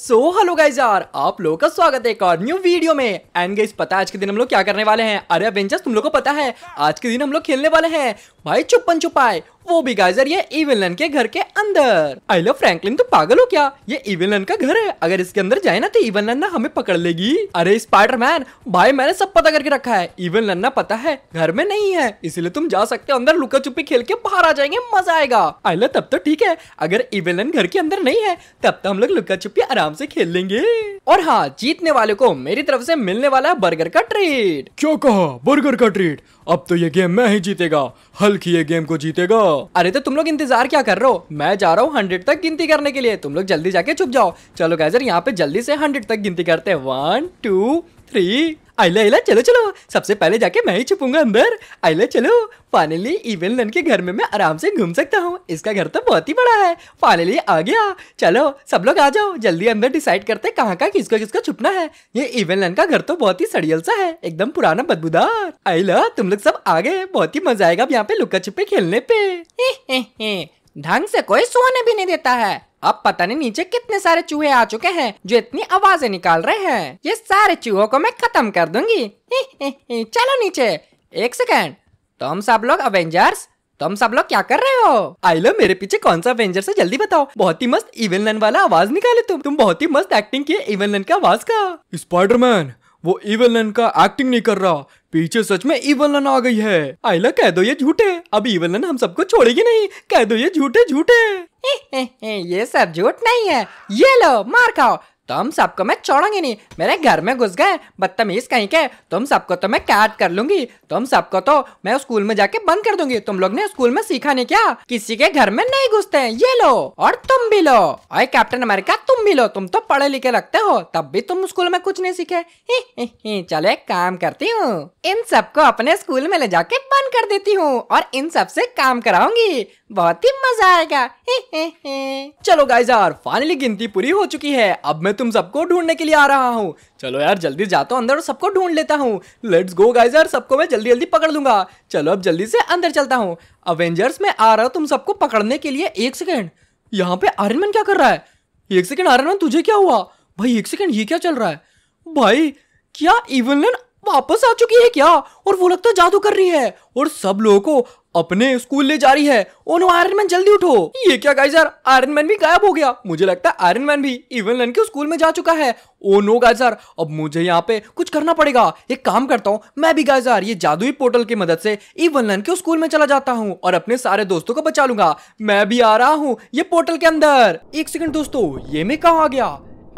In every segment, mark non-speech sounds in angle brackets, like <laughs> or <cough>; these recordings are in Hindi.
सो हेलो गाइज यार आप लोगों का स्वागत है एक और न्यू वीडियो में एंड गाइज पता है आज के दिन हम लोग क्या करने वाले हैं अरे अवेंजर्स तुम लोगों को पता है आज के दिन हम लोग खेलने वाले हैं भाई छुपन चुपाए वो भी गाइजर ये इवेलन के घर के अंदर आई लव फ्रैंकलिन तो पागल हो क्या ये इवेलन का घर है अगर इसके अंदर जाए ना तो इवन लन्ना हमें पकड़ लेगी अरे स्पाइडरमैन भाई मैंने सब पता करके रखा है इविलन लन्ना पता है घर में नहीं है इसलिए तुम जा सकते हो अंदर लुका छुपी खेल के बाहर आ जाएंगे मजा आएगा आई लव तब तो ठीक है अगर इवेलन घर के अंदर नहीं है तब तो हम लोग लुका छुपी आराम से खेल लेंगे और हाँ जीतने वाले को मेरी तरफ से मिलने वाला है बर्गर का ट्रीट क्यों कहा बर्गर का ट्रीट अब तो ये गेम मैं ही जीतेगा हल्की ये गेम को जीतेगा अरे तो तुम लोग इंतजार क्या कर रहे हो मैं जा रहा हूँ हंड्रेड तक गिनती करने के लिए तुम लोग जल्दी जाके छुप जाओ चलो गैजर यहाँ पे जल्दी से हंड्रेड तक गिनती करते हैं वन टू थ्री आइला आइला चलो चलो सबसे पहले जाके मैं ही छुपूंगा अंदर आइला चलो फाइनली इवन लन के घर में मैं आराम से घूम सकता हूँ इसका घर तो बहुत ही बड़ा है फाइनली आ गया चलो सब लोग आ जाओ जल्दी अंदर डिसाइड करते कहाँ का किसको किसको छुपना है ये इवन लन का घर तो बहुत ही सड़ियल सा है एकदम पुराना बदबूदार आइला तुम लोग सब आ गए बहुत ही मजा आएगा अब यहाँ पे लुका छुपे खेलने पे <laughs> ढंग से कोई सोने भी नहीं देता है अब पता नहीं नीचे कितने सारे चूहे आ चुके हैं जो इतनी आवाजें निकाल रहे हैं ये सारे चूहों को मैं खत्म कर दूंगी ही ही ही। चलो नीचे एक सेकेंड तुम सब लोग अवेंजर्स तुम सब लोग क्या कर रहे हो आई लो मेरे पीछे कौन सा अवेंजर है जल्दी बताओ बहुत ही मस्त इवन लन वाला आवाज निकाले तुम तुम बहुत ही मस्त एक्टिंग किए इवन लन का आवाज का स्पाइडरमैन वो इवन लन का एक्टिंग नहीं कर रहा पीछे सच में इवलन आ गई है आयला कह दो ये झूठे अब इवलन हम सबको छोड़ेगी नहीं कह दो ये झूठे झूठे <laughs> ये सब झूठ नहीं है ये लो मार खाओ तुम सबको मैं छोड़ूंगी नहीं मेरे घर में घुस गए बदतमीज कहीं के तुम सबको तो मैं कैट कर लूंगी तुम सबको तो मैं स्कूल में जाके बंद कर दूंगी तुम लोग ने स्कूल में सीखा नहीं क्या किसी के घर में नहीं घुसते ये लो और तुम भी लो और कैप्टन अमेरिका तुम भी लो तुम तो पढ़े लिखे लगते हो तब भी तुम स्कूल में कुछ नहीं सीखे चले चलो एक काम करती हूँ इन सबको अपने स्कूल में ले जाके बंद कर देती हूँ और इन सबसे काम कराऊंगी बहुत ही मजा आएगा <laughs> चलो गाइज यार फाइनली गिनती पूरी हो चुकी है अब मैं तुम सबको ढूंढने के लिए आ रहा हूँ चलो यार जल्दी जाता तो हूँ अंदर और सबको ढूंढ लेता हूँ लेट्स गो गाइज यार सबको मैं जल्दी जल्दी पकड़ लूंगा चलो अब जल्दी से अंदर चलता हूँ अवेंजर्स में आ रहा हूँ तुम सबको पकड़ने के लिए एक सेकेंड यहाँ पे आयरन क्या कर रहा है एक सेकेंड आयरन तुझे क्या हुआ भाई एक सेकेंड ये क्या चल रहा है भाई क्या इवन वापस आ चुकी है क्या और वो लगता जादू कर रही है और सब लोगों को अपने स्कूल ले जा रही है ओ आयरन मैन जल्दी उठो ये क्या गाइस यार आयरन मैन भी गायब हो गया मुझे लगता है आयरन मैन भी इवन लन के स्कूल में जा चुका है ओ नो गाइस यार अब मुझे यहाँ पे कुछ करना पड़ेगा एक काम करता हूँ मैं भी गाइस यार ये जादुई पोर्टल की मदद से इवन लन के स्कूल में चला जाता हूँ और अपने सारे दोस्तों को बचा लूंगा मैं भी आ रहा हूँ ये पोर्टल के अंदर एक सेकंड दोस्तों ये मैं कहा आ गया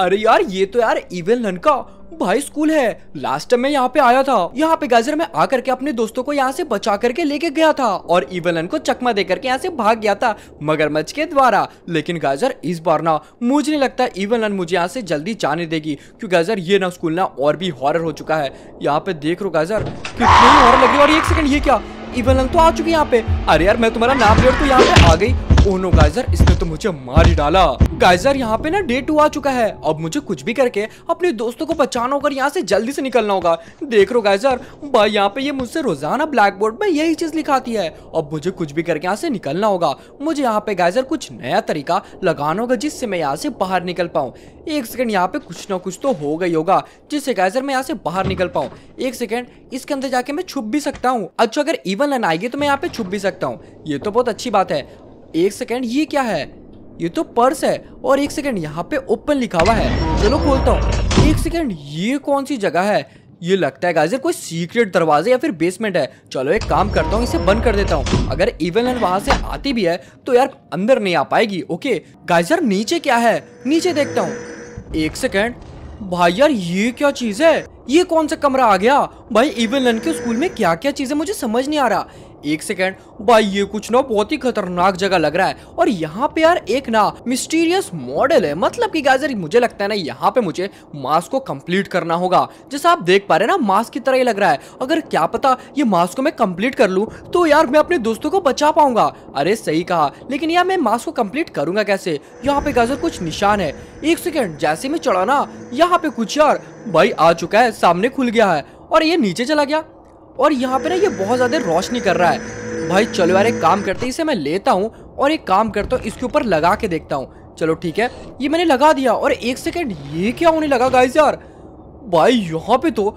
अरे यार ये तो यार इवन लन का भाई स्कूल है लास्ट टाइम मैं यहाँ पे आया था यहाँ पे गाजर मैं आकर के अपने दोस्तों को यहाँ से बचा करके लेके गया था और इवलन को चकमा दे करके यहाँ से भाग गया था मगरमच्छ के द्वारा लेकिन गाजर इस बार ना मुझे नहीं लगता इवलन मुझे यहाँ से जल्दी जाने देगी क्यूँ गाजर ये ना स्कूल ना और भी हॉरर हो चुका है यहाँ पे देख रो गाजर कितनी हॉरर लगी और एक सेकंड ये क्या इवलन तो आ चुकी है यहाँ पे अरे यार मैं तुम्हारा नाम ले तो यहाँ पे आ गई ओह नो गाइजर इसने तो मुझे मार ही डाला गाइजर यहाँ पे ना डे टू आ चुका है अब मुझे कुछ भी करके अपने दोस्तों को बचाना होगा यहाँ से जल्दी से निकलना होगा देख रो गाइजर भाई यहाँ पे ये मुझसे रोजाना ब्लैक बोर्ड में यही चीज लिखाती है अब मुझे कुछ भी करके यहाँ से निकलना होगा मुझे यहाँ पे गाइजर कुछ नया तरीका लगाना होगा जिससे मैं यहाँ से बाहर निकल पाऊँ एक सेकेंड यहाँ पे कुछ ना कुछ तो हो गई होगा जिससे गाइजर मैं यहाँ से बाहर निकल पाऊँ एक सेकेंड इसके अंदर जाके मैं छुप भी सकता हूँ अच्छा अगर इवन लन आएगी तो मैं यहाँ पे छुप भी सकता हूँ ये तो बहुत अच्छी बात है एक सेकेंड ये क्या है ये तो पर्स है और एक सेकेंड यहाँ पे ओपन लिखा हुआ है चलो खोलता हूँ एक सेकेंड ये कौन सी जगह है ये लगता है गाइजर कोई सीक्रेट दरवाजे या फिर बेसमेंट है चलो एक काम करता हूँ इसे बंद कर देता हूँ अगर इवन एंड वहां से आती भी है तो यार अंदर नहीं आ पाएगी ओके गाइजर नीचे क्या है नीचे देखता हूँ एक सेकेंड भाई यार ये क्या चीज है ये कौन सा कमरा आ गया भाई इवन लन के स्कूल में क्या क्या चीजें मुझे समझ नहीं आ रहा एक सेकेंड भाई ये कुछ ना बहुत ही खतरनाक जगह लग रहा है और यहाँ पे यार एक ना मिस्टीरियस मॉडल है मतलब कि गाजर मुझे लगता है ना यहाँ पे मुझे मास्क को कंप्लीट करना होगा जैसा आप देख पा रहे हैं ना मास्क की तरह ही लग रहा है अगर क्या पता ये मास्क को मैं कंप्लीट कर लूँ तो यार मैं अपने दोस्तों को बचा पाऊंगा अरे सही कहा लेकिन यार मैं मास्क को कम्प्लीट करूंगा कैसे यहाँ पे गाजर कुछ निशान है एक सेकेंड जैसे मैं चढ़ा ना यहाँ पे कुछ यार भाई आ चुका है सामने खुल गया है और ये नीचे चला गया और यहाँ पे ना ये बहुत ज़्यादा रोशनी कर रहा है भाई चलो यार एक काम करते इसे मैं लेता हूँ और एक काम करता हूँ इसके ऊपर लगा के देखता हूँ चलो ठीक है ये मैंने लगा दिया और एक सेकेंड ये क्या होने लगा गाइस यार भाई यहाँ पे तो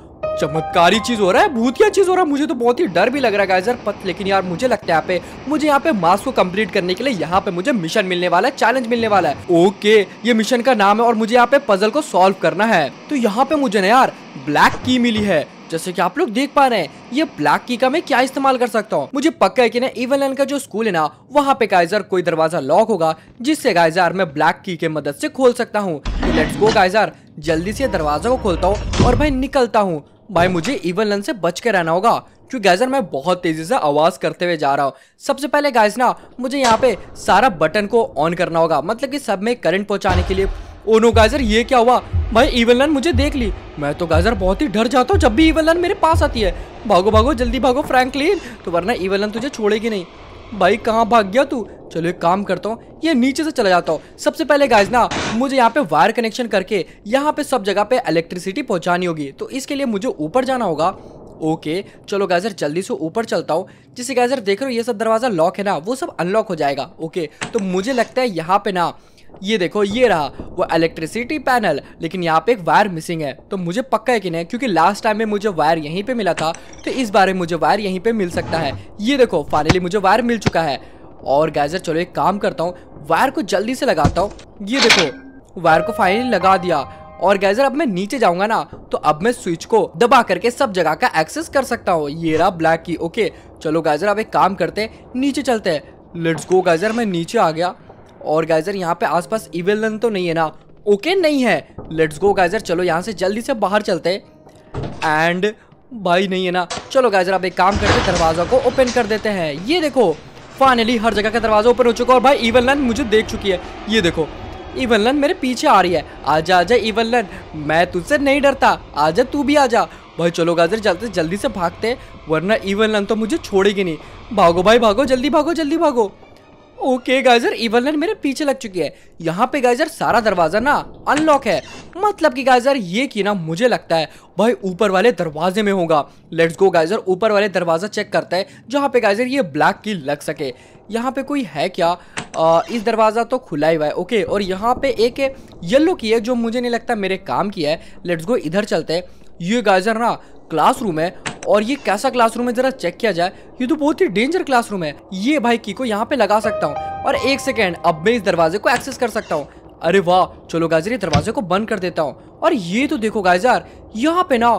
चमत्कारी चीज हो रहा है भूतिया चीज हो रहा है मुझे तो बहुत ही डर भी लग रहा है गाइजर पत लेकिन यार मुझे लगता है यहाँ पे मुझे यहाँ पे मास को कंप्लीट करने के लिए यहाँ पे मुझे मिशन मिलने वाला है चैलेंज मिलने वाला है ओके ये मिशन का नाम है और मुझे यहाँ पे पजल को सॉल्व करना है तो यहाँ पे मुझे ना यार ब्लैक की मिली है जैसे कि आप लोग देख पा रहे हैं ये ब्लैक की का मैं क्या इस्तेमाल कर सकता हूँ मुझे पक्का है कि ना इवन का जो स्कूल है ना वहाँ पे गाइजर कोई दरवाजा लॉक होगा जिससे गाइजर मैं ब्लैक की के मदद से खोल सकता हूँ लेट्स गो गाइजर जल्दी से दरवाजा को खोलता हूँ और भाई निकलता हूँ भाई मुझे इवन लन से बच के रहना होगा क्योंकि गैजर मैं बहुत तेज़ी से आवाज़ करते हुए जा रहा हूँ सबसे पहले गाइज ना मुझे यहाँ पे सारा बटन को ऑन करना होगा मतलब कि सब में करंट पहुँचाने के लिए ओ नो गाइजर ये क्या हुआ भाई इवन लन मुझे देख ली मैं तो गाइजर बहुत ही डर जाता हूँ जब भी इवन लन मेरे पास आती है भागो भागो जल्दी भागो फ्रेंकली तो वरना इवन लन तुझे छोड़ेगी नहीं भाई कहाँ भाग गया तू चलो एक काम करता हूँ ये नीचे से चला जाता हूँ सबसे पहले गाइज ना मुझे यहाँ पे वायर कनेक्शन करके यहाँ पे सब जगह पे इलेक्ट्रिसिटी पहुँचानी होगी तो इसके लिए मुझे ऊपर जाना होगा ओके चलो गाइजर जल्दी से ऊपर चलता हूँ जिससे गाइजर देख रहे हो ये सब दरवाज़ा लॉक है ना वो सब अनलॉक हो जाएगा ओके तो मुझे लगता है यहाँ पे ना ये देखो ये रहा वो इलेक्ट्रिसिटी पैनल लेकिन यहाँ पे एक वायर मिसिंग है तो मुझे पक्का है कि नहीं क्योंकि लास्ट टाइम में मुझे वायर यहीं पे मिला था तो इस बारे में मुझे वायर यहीं पे मिल सकता है ये देखो फाइनली मुझे वायर मिल चुका है और गैजर चलो एक काम करता हूँ वायर को जल्दी से लगाता हूँ ये देखो वायर को फाइनली लगा दिया और गैजर अब मैं नीचे जाऊंगा ना तो अब मैं स्विच को दबा करके सब जगह का एक्सेस कर सकता हूँ ये रहा ब्लैक की ओके चलो गैजर अब एक काम करते हैं नीचे चलते हैं लेट्स गो गैजर मैं नीचे आ गया और गैजर यहाँ पे आसपास पास तो नहीं है ना ओके नहीं है लेट्स गो गैजर चलो यहाँ से जल्दी से बाहर चलते एंड भाई नहीं है ना चलो गैजर अब एक काम करते दरवाज़ा को ओपन कर देते हैं ये देखो फाइनली हर जगह का दरवाजा ओपन हो चुका है और भाई इवन लन मुझे देख चुकी है ये देखो इवन लन मेरे पीछे आ रही है आजा आजा इवन लन मैं तुझसे नहीं डरता आजा तू भी आजा भाई चलो गाजर जल्दी जल्दी से भागते वरना इवन लन तो मुझे छोड़ेगी नहीं भागो भाई भागो जल्दी भागो जल्दी भागो ओके गाइजर इवल लाइन मेरे पीछे लग चुकी है यहाँ पे गाइजर सारा दरवाजा ना अनलॉक है मतलब कि गाइजर ये की ना मुझे लगता है भाई ऊपर वाले दरवाजे में होगा लेट्स गो गाइजर ऊपर वाले दरवाजा चेक करता है जहाँ पे गाइजर ये ब्लैक की लग सके यहाँ पे कोई है क्या आ, इस दरवाज़ा तो खुला ही हुआ है ओके और यहाँ पे एक येल्लो की है जो मुझे नहीं लगता मेरे काम की है लेट्स गो इधर चलते हैं ये गाइजर ना क्लासरूम है और ये कैसा क्लासरूम है जरा चेक किया जाए ये तो बहुत ही डेंजर क्लासरूम है ये भाई की को यहाँ पे लगा सकता हूँ और एक सेकेंड अब मैं इस दरवाजे को एक्सेस कर सकता हूँ अरे वाह चलो गाजर ये दरवाजे को बंद कर देता हूँ और ये तो देखो गाजर यहाँ पे ना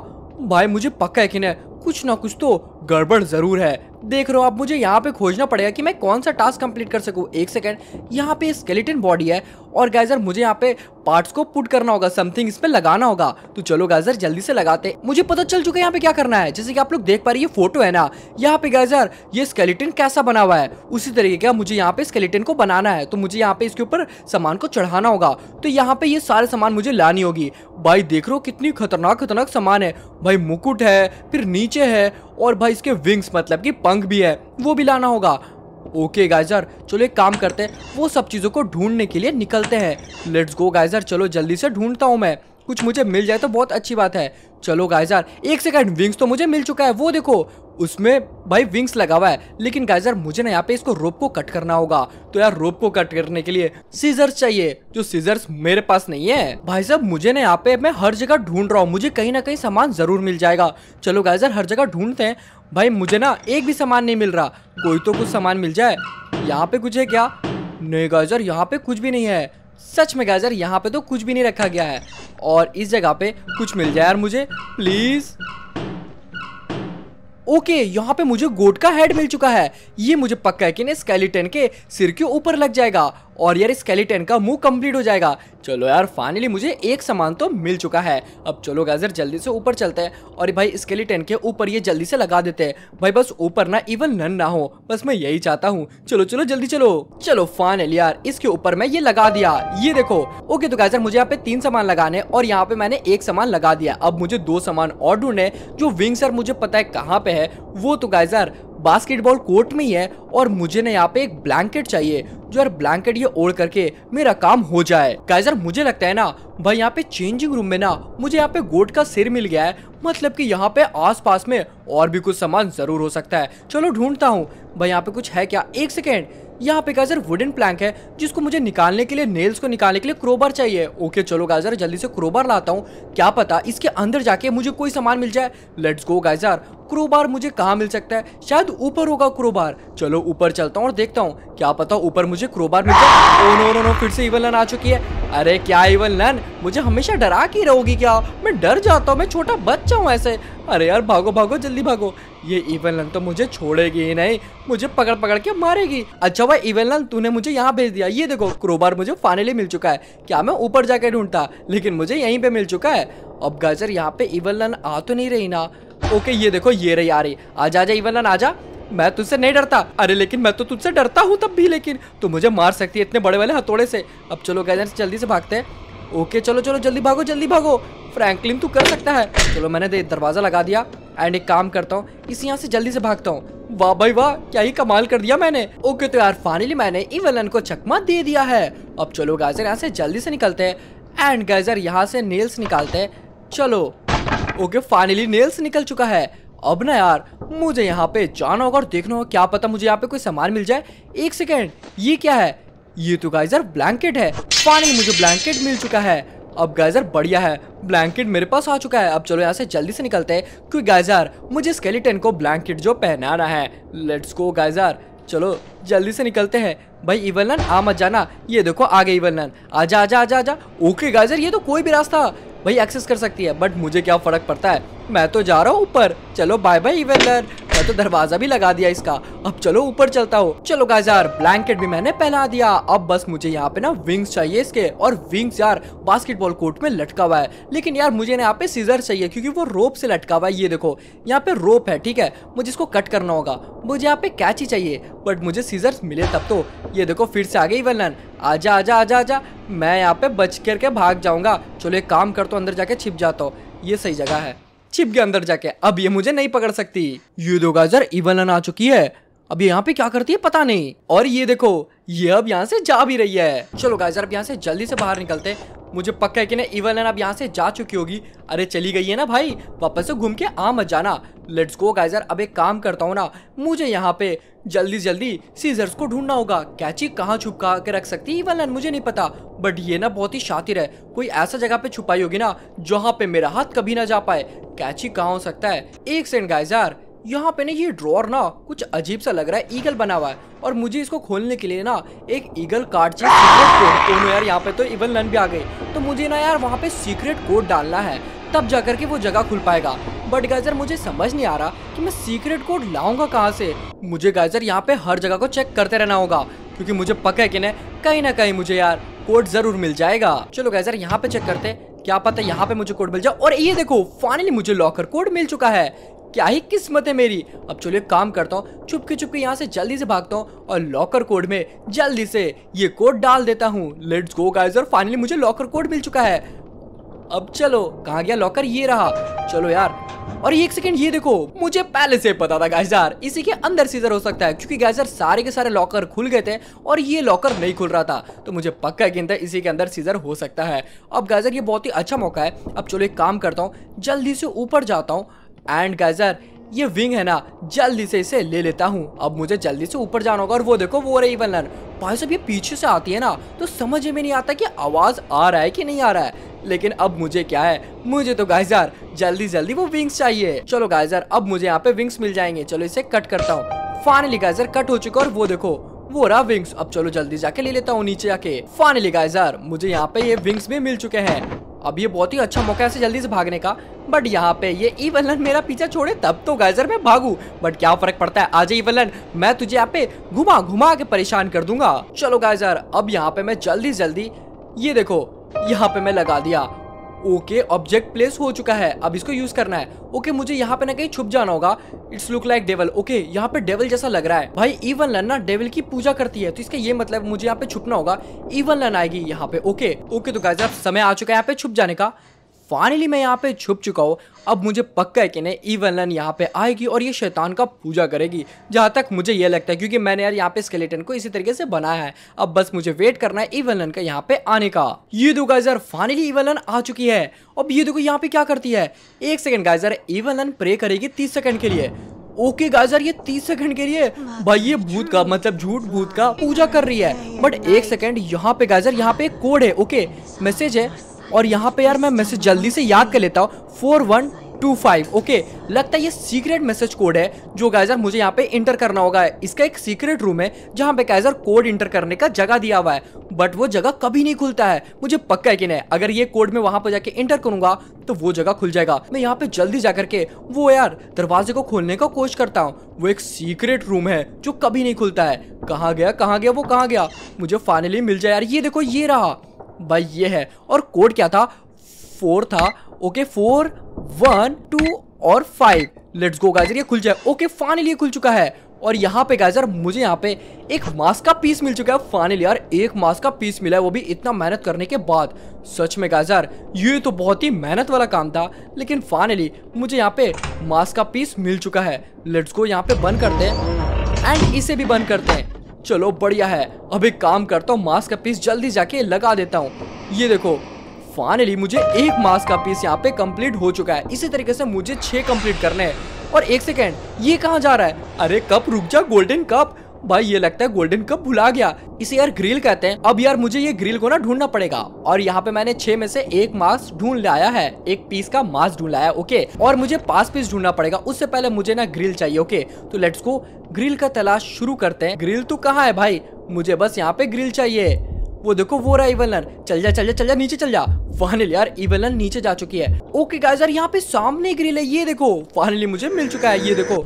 भाई मुझे पक्का कि न कुछ ना कुछ तो गड़बड़ जरूर है देख रहे हो आप मुझे यहाँ पे खोजना पड़ेगा कि मैं कौन सा टास्क कंप्लीट कर सकूँ एक सेकेंड यहाँ पे स्केलेटन बॉडी है और गाइजर मुझे यहाँ पे पार्ट्स को पुट करना होगा समथिंग इसमें लगाना होगा तो चलो गाइजर जल्दी से लगाते मुझे पता चल चुका है यहाँ पे क्या करना है जैसे कि आप लोग देख पा रहे ये फोटो है ना यहाँ पे गाइजर ये स्केलेटन कैसा बना हुआ है उसी तरीके का मुझे यहाँ पे स्केलेटन को बनाना है तो मुझे यहाँ पे इसके ऊपर सामान को चढ़ाना होगा तो यहाँ पे ये सारे सामान मुझे लानी होगी भाई देख रहे हो कितनी खतरनाक खतरनाक सामान है भाई मुकुट है फिर नीचे है और भाई इसके विंग्स मतलब कि पंख भी है वो भी लाना होगा ओके गाइजर चलो एक काम करते हैं वो सब चीज़ों को ढूंढने के लिए निकलते हैं लेट्स गो गाइजर चलो जल्दी से ढूंढता हूँ मैं कुछ मुझे मिल जाए तो बहुत अच्छी बात है चलो गाइजर एक सेकंड विंग्स तो मुझे मिल चुका है वो देखो उसमें भाई विंग्स लगा हुआ है लेकिन गाइजर मुझे ना यहाँ पे इसको रोप को कट करना होगा तो यार रोप को कट करने के लिए सीजर्स चाहिए जो सीजर्स मेरे पास नहीं है भाई साहब मुझे ना यहाँ पे मैं हर जगह ढूंढ रहा हूँ मुझे कहीं ना कहीं सामान जरूर मिल जाएगा चलो गाइजर हर जगह ढूंढते हैं भाई मुझे ना एक भी सामान नहीं मिल रहा कोई तो कुछ सामान मिल जाए यहाँ पे कुछ है क्या नहीं गाइजर यहाँ पे कुछ भी नहीं है सच में गाजर यहाँ पे तो कुछ भी नहीं रखा गया है और इस जगह पे कुछ मिल जाए यार मुझे प्लीज ओके यहाँ पे मुझे गोट का हेड मिल चुका है ये मुझे पक्का है कि स्केलेटन के सिर के ऊपर लग जाएगा और यार स्केलेटन का मुंह कंप्लीट हो जाएगा चलो यार फाइनली मुझे एक सामान तो मिल चुका है अब चलो गाजर जल्दी से ऊपर चलते हैं और भाई स्केलेटन के ऊपर ये जल्दी से लगा देते हैं भाई बस ऊपर ना इवन नन ना हो बस मैं यही चाहता हूँ चलो चलो जल्दी चलो चलो फाइनली यार इसके ऊपर मैं ये लगा दिया ये देखो ओके तो गाजर मुझे यहाँ पे तीन सामान लगाने और यहाँ पे मैंने एक सामान लगा दिया अब मुझे दो सामान और ढूंढने जो विंग्स यार मुझे पता है कहाँ पे है वो तो गाइजर बास्केटबॉल कोर्ट में ही है और मुझे ना यहाँ पे एक ब्लैंकेट चाहिए जो यार ब्लैंकेट ये ओढ़ करके मेरा काम हो जाए गाइजर मुझे लगता है ना भाई यहाँ पे चेंजिंग रूम में ना मुझे यहाँ पे गोट का सिर मिल गया है मतलब कि यहाँ पे आसपास में और भी कुछ सामान जरूर हो सकता है चलो ढूंढता हूँ भाई यहाँ पे कुछ है क्या एक सेकेंड यहाँ पे गाजर वुडन प्लैंक है जिसको मुझे निकालने के लिए नेल्स को निकालने के लिए क्रोबर चाहिए ओके चलो गाजर जल्दी से क्रोबर लाता हूँ क्या पता इसके अंदर जाके मुझे कोई सामान मिल जाए लेट्स गो गाइजर क्रोबार मुझे कहाँ मिल सकता है शायद ऊपर होगा क्रोबार चलो ऊपर चलता हूँ और देखता हूँ क्या पता ऊपर मुझे क्रोबार मिल जाए नो नो नो फिर से इवन लन आ चुकी है अरे क्या इवन लन मुझे हमेशा डरा की रहोगी क्या मैं डर जाता हूँ मैं छोटा बच्चा हूँ ऐसे अरे यार भागो भागो जल्दी भागो ये इवन लन तो मुझे छोड़ेगी ही नहीं मुझे पकड़ पकड़ के मारेगी अच्छा भाई इवन लन तूने मुझे यहाँ भेज दिया ये देखो क्रोबार मुझे फाइनली मिल चुका है क्या मैं ऊपर जाके ढूंढता लेकिन मुझे यहीं पे मिल चुका है अब गाजर यहाँ पे इवन लन आ तो नहीं रही ना ओके ये देखो ये रही आ रही आजा आजा इवन जा मैं तुझसे नहीं डरता अरे लेकिन मैं तो तुझसे डरता हूँ तब भी लेकिन तू मुझे मार सकती है इतने बड़े वाले हथौड़े से अब चलो गैदर से जल्दी से भागते हैं ओके चलो चलो जल्दी भागो जल्दी भागो फ्रैंकलिन तू कर सकता है चलो मैंने दे दरवाज़ा लगा दिया एंड एक काम करता हूँ इस यहाँ से जल्दी से भागता हूँ वाह भाई वाह क्या ही कमाल कर दिया मैंने ओके तो यार फाइनली मैंने इवेलन को चकमा दे दिया है अब चलो गाइजर यहाँ से जल्दी से निकलते हैं एंड गाइजर यहाँ से नेल्स निकालते हैं चलो ओके फाइनली नेल्स निकल चुका है अब ना यार मुझे यहाँ पे जाना होगा और देखना होगा क्या पता मुझे यहाँ पे कोई सामान मिल जाए एक सेकेंड ये क्या है ये तो गाइजर ब्लैंकेट है फाइनली मुझे ब्लैंकेट मिल चुका है अब गाइजर बढ़िया है ब्लैंकेट मेरे पास आ चुका है अब चलो यहाँ से जल्दी से निकलते हैं क्योंकि गाइजर मुझे स्केलेटन को ब्लैंकेट जो पहनाना है लेट्स गो गाइजर चलो जल्दी से निकलते हैं भाई इवलन आ मत जाना ये देखो आ गए इवलन आजा आजा आजा आजा ओके गाइजर ये तो कोई भी रास्ता वही एक्सेस कर सकती है बट मुझे क्या फ़र्क पड़ता है मैं तो जा रहा हूँ ऊपर चलो बाय बाय इवेलर मैं तो दरवाजा भी लगा दिया इसका अब चलो ऊपर चलता हो चलो गाइस यार ब्लैंकेट भी मैंने पहना दिया अब बस मुझे यहाँ पे ना विंग्स चाहिए इसके और विंग्स यार बास्केटबॉल कोर्ट में लटका हुआ है लेकिन यार मुझे ना यहाँ पे सीजर चाहिए क्योंकि वो रोप से लटका हुआ है ये देखो यहाँ पे रोप है ठीक है मुझे इसको कट करना होगा मुझे यहाँ पे कैच ही चाहिए बट मुझे सीजर्स मिले तब तो ये देखो फिर से आ गई वलन आजा आजा आजा आजा मैं यहाँ पे बच करके भाग जाऊंगा चलो एक काम कर तो अंदर जाके छिप जाता हूँ ये सही जगह है छिप गया अंदर जाके अब ये मुझे नहीं पकड़ सकती ये दो गाजर इवन आ चुकी है अब ये यहाँ पे क्या करती है पता नहीं और ये देखो ये अब यहाँ से जा भी रही है चलो गाइस अब यहाँ से जल्दी से बाहर निकलते मुझे पक्का है कि ना इवन अब यहाँ से जा चुकी होगी अरे चली गई है ना भाई वापस से घूम के आ मत जाना लेट्स गो गाइजर अब एक काम करता हूँ ना मुझे यहाँ पे जल्दी जल्दी सीजर्स को ढूंढना होगा कैची कहाँ छुपका के रख सकती है इवन मुझे नहीं पता बट ये ना बहुत ही शातिर है कोई ऐसा जगह पे छुपाई होगी ना जहाँ पे मेरा हाथ कभी ना जा पाए कैची कहाँ हो सकता है एक सेकंड गाइजर यहाँ पे ना ये ड्रॉर ना कुछ अजीब सा लग रहा है ईगल बना हुआ है और मुझे इसको खोलने के लिए ना एक ईगल कार्ड चाहिए तो यार यहाँ पे तो इवन नन भी आ गई तो मुझे ना यार वहाँ पे सीक्रेट कोड डालना है तब जा के वो जगह खुल पाएगा बट गाइजर मुझे समझ नहीं आ रहा कि मैं सीक्रेट कोड लाऊंगा कहाँ से मुझे गाइजर यहाँ पे हर जगह को चेक करते रहना होगा क्योंकि मुझे पक्का है कि नहीं कहीं ना कहीं मुझे यार कोड जरूर मिल जाएगा चलो गाइजर यहाँ पे चेक करते क्या पता यहाँ पे मुझे कोड मिल जाए और ये देखो फाइनली मुझे लॉकर कोड मिल चुका है क्या ही किस्मत है मेरी अब चलो एक काम करता हूँ चुपके चुपके यहाँ से जल्दी से भागता हूँ और लॉकर कोड में जल्दी से ये कोड डाल देता हूँ लेट्स गो गाइस और फाइनली मुझे लॉकर कोड मिल चुका है अब चलो कहा गया लॉकर ये रहा चलो यार और एक सेकंड ये देखो मुझे पहले से पता था गाइजार इसी के अंदर सीजर हो सकता है क्योंकि गाइजार सारे के सारे लॉकर खुल गए थे और ये लॉकर नहीं खुल रहा था तो मुझे पक्का था इसी के अंदर सीजर हो सकता है अब गाइजर ये बहुत ही अच्छा मौका है अब चलो एक काम करता हूँ जल्दी से ऊपर जाता हूँ एंड गाइजर ये विंग है ना जल्दी से इसे ले लेता हूँ अब मुझे जल्दी से ऊपर जाना होगा और वो देखो वो रही बलन भाई सब ये पीछे से आती है ना तो समझ में नहीं आता कि आवाज़ आ रहा है कि नहीं आ रहा है लेकिन अब मुझे क्या है मुझे तो गाइजर जल्दी जल्दी वो विंग्स चाहिए चलो गाइजर अब मुझे यहाँ पे विंग्स मिल जाएंगे चलो इसे कट करता हूँ फाइनली गाइजर कट हो चुका और वो देखो वो रहा विंग्स अब चलो जल्दी जाके ले लेता हूँ नीचे जाके फाइनली गाइजर मुझे यहाँ पे ये विंग्स भी मिल चुके हैं अब ये बहुत ही अच्छा मौका है ऐसे जल्दी से भागने का बट यहाँ पे ये ईवलन मेरा पीछा छोड़े तब तो गाइजर मैं भागू बट क्या फर्क पड़ता है आज ईवलन मैं तुझे यहाँ पे घुमा घुमा के परेशान कर दूंगा चलो गाइजर अब यहाँ पे मैं जल्दी जल्दी ये देखो यहाँ पे मैं लगा दिया ओके ऑब्जेक्ट प्लेस हो चुका है अब इसको यूज करना है ओके okay, मुझे यहाँ पे ना कहीं छुप जाना होगा it's look like devil okay यहाँ पे डेवल जैसा लग रहा है भाई इवन लन ना डेवल की पूजा करती है तो इसका ये मतलब मुझे यहाँ पे छुपना होगा इवन लन आएगी यहाँ पे ओके okay. ओके okay, तो गाइजर समय आ चुका है यहाँ पे छुप जाने का फाइनली मैं यहाँ पे छुप चुका हूँ अब मुझे पक्का है कि नहीं ईवन लन यहाँ पे आएगी और ये शैतान का पूजा करेगी जहाँ तक मुझे ये लगता है क्योंकि मैंने यार यहाँ पे स्केलेटन को इसी तरीके से बनाया है अब बस मुझे वेट करना है ईवन लन का यहाँ पे आने का ये दो गाइजर फाइनली ईवन लन आ चुकी है अब ये देखो यहाँ पे क्या करती है एक सेकेंड गाइजर ईवन लन प्रे करेगी तीस सेकेंड के लिए ओके गाइजर ये तीस सेकंड के लिए भाई ये भूत का मतलब झूठ भूत का पूजा कर रही है बट एक सेकंड यहाँ पे गाजर यहाँ पे कोड है ओके मैसेज है और यहाँ पे यार मैं मैसेज जल्दी से याद कर लेता हूँ four one two five okay लगता है ये सीक्रेट मैसेज कोड है जो गाइजर मुझे यहाँ पे इंटर करना होगा इसका एक सीक्रेट रूम है जहाँ पे गाइजर कोड इंटर करने का जगह दिया हुआ है बट वो जगह कभी नहीं खुलता है मुझे पक्का है कि नहीं अगर ये कोड मैं वहां पर जाके इंटर करूंगा तो वो जगह खुल जाएगा मैं यहाँ पे जल्दी जा करके वो यार दरवाजे को खोलने का कोशिश करता हूँ वो एक सीक्रेट रूम है जो कभी नहीं खुलता है कहाँ गया कहाँ गया वो कहाँ गया मुझे फाइनली मिल जाए यार ये देखो ये रहा भाई ये है और कोड क्या था फोर था ओके फोर वन टू और फाइव लेट्स गो गाजर ये खुल जाए ओके फाइनली ये खुल चुका है और यहाँ पे गाइजर मुझे यहाँ पे एक मास्क का पीस मिल चुका है फाइनली यार एक मास्क का पीस मिला है वो भी इतना मेहनत करने के बाद सच में गाइजर ये तो बहुत ही मेहनत वाला काम था लेकिन फाइनली मुझे यहाँ पे मास्क का पीस मिल चुका है लेट्स गो यहाँ पे बंद करते हैं एंड इसे भी बंद करते हैं चलो बढ़िया है अब एक काम करता हूँ मास्क का पीस जल्दी जाके लगा देता हूँ ये देखो फाइनली मुझे एक मास्क का पीस यहाँ पे कंप्लीट हो चुका है इसी तरीके से मुझे छह कंप्लीट करने हैं और एक सेकेंड ये कहाँ जा रहा है अरे कप रुक जा गोल्डन कप भाई ये लगता है गोल्डन कप भुला गया इसे यार ग्रिल कहते हैं अब यार मुझे ये ग्रिल को ना ढूंढना पड़ेगा और यहाँ पे मैंने छह में से एक मास्क ढूंढ लाया है एक पीस का मास्क ढूंढ लाया ओके और मुझे पांच पीस ढूंढना पड़ेगा उससे पहले मुझे ना ग्रिल चाहिए ओके तो लेट्स को ग्रिल का तलाश शुरू करते हैं ग्रिल तो कहाँ है भाई मुझे बस यहाँ पे ग्रिल चाहिए वो देखो वो रहा इवेलन चल जा चल जा चल जा नीचे चल जा फाइनली यार इवेलन नीचे जा चुकी है ओके गाइस यार यहाँ पे सामने ग्रिल है ये देखो फाइनली मुझे मिल चुका है ये देखो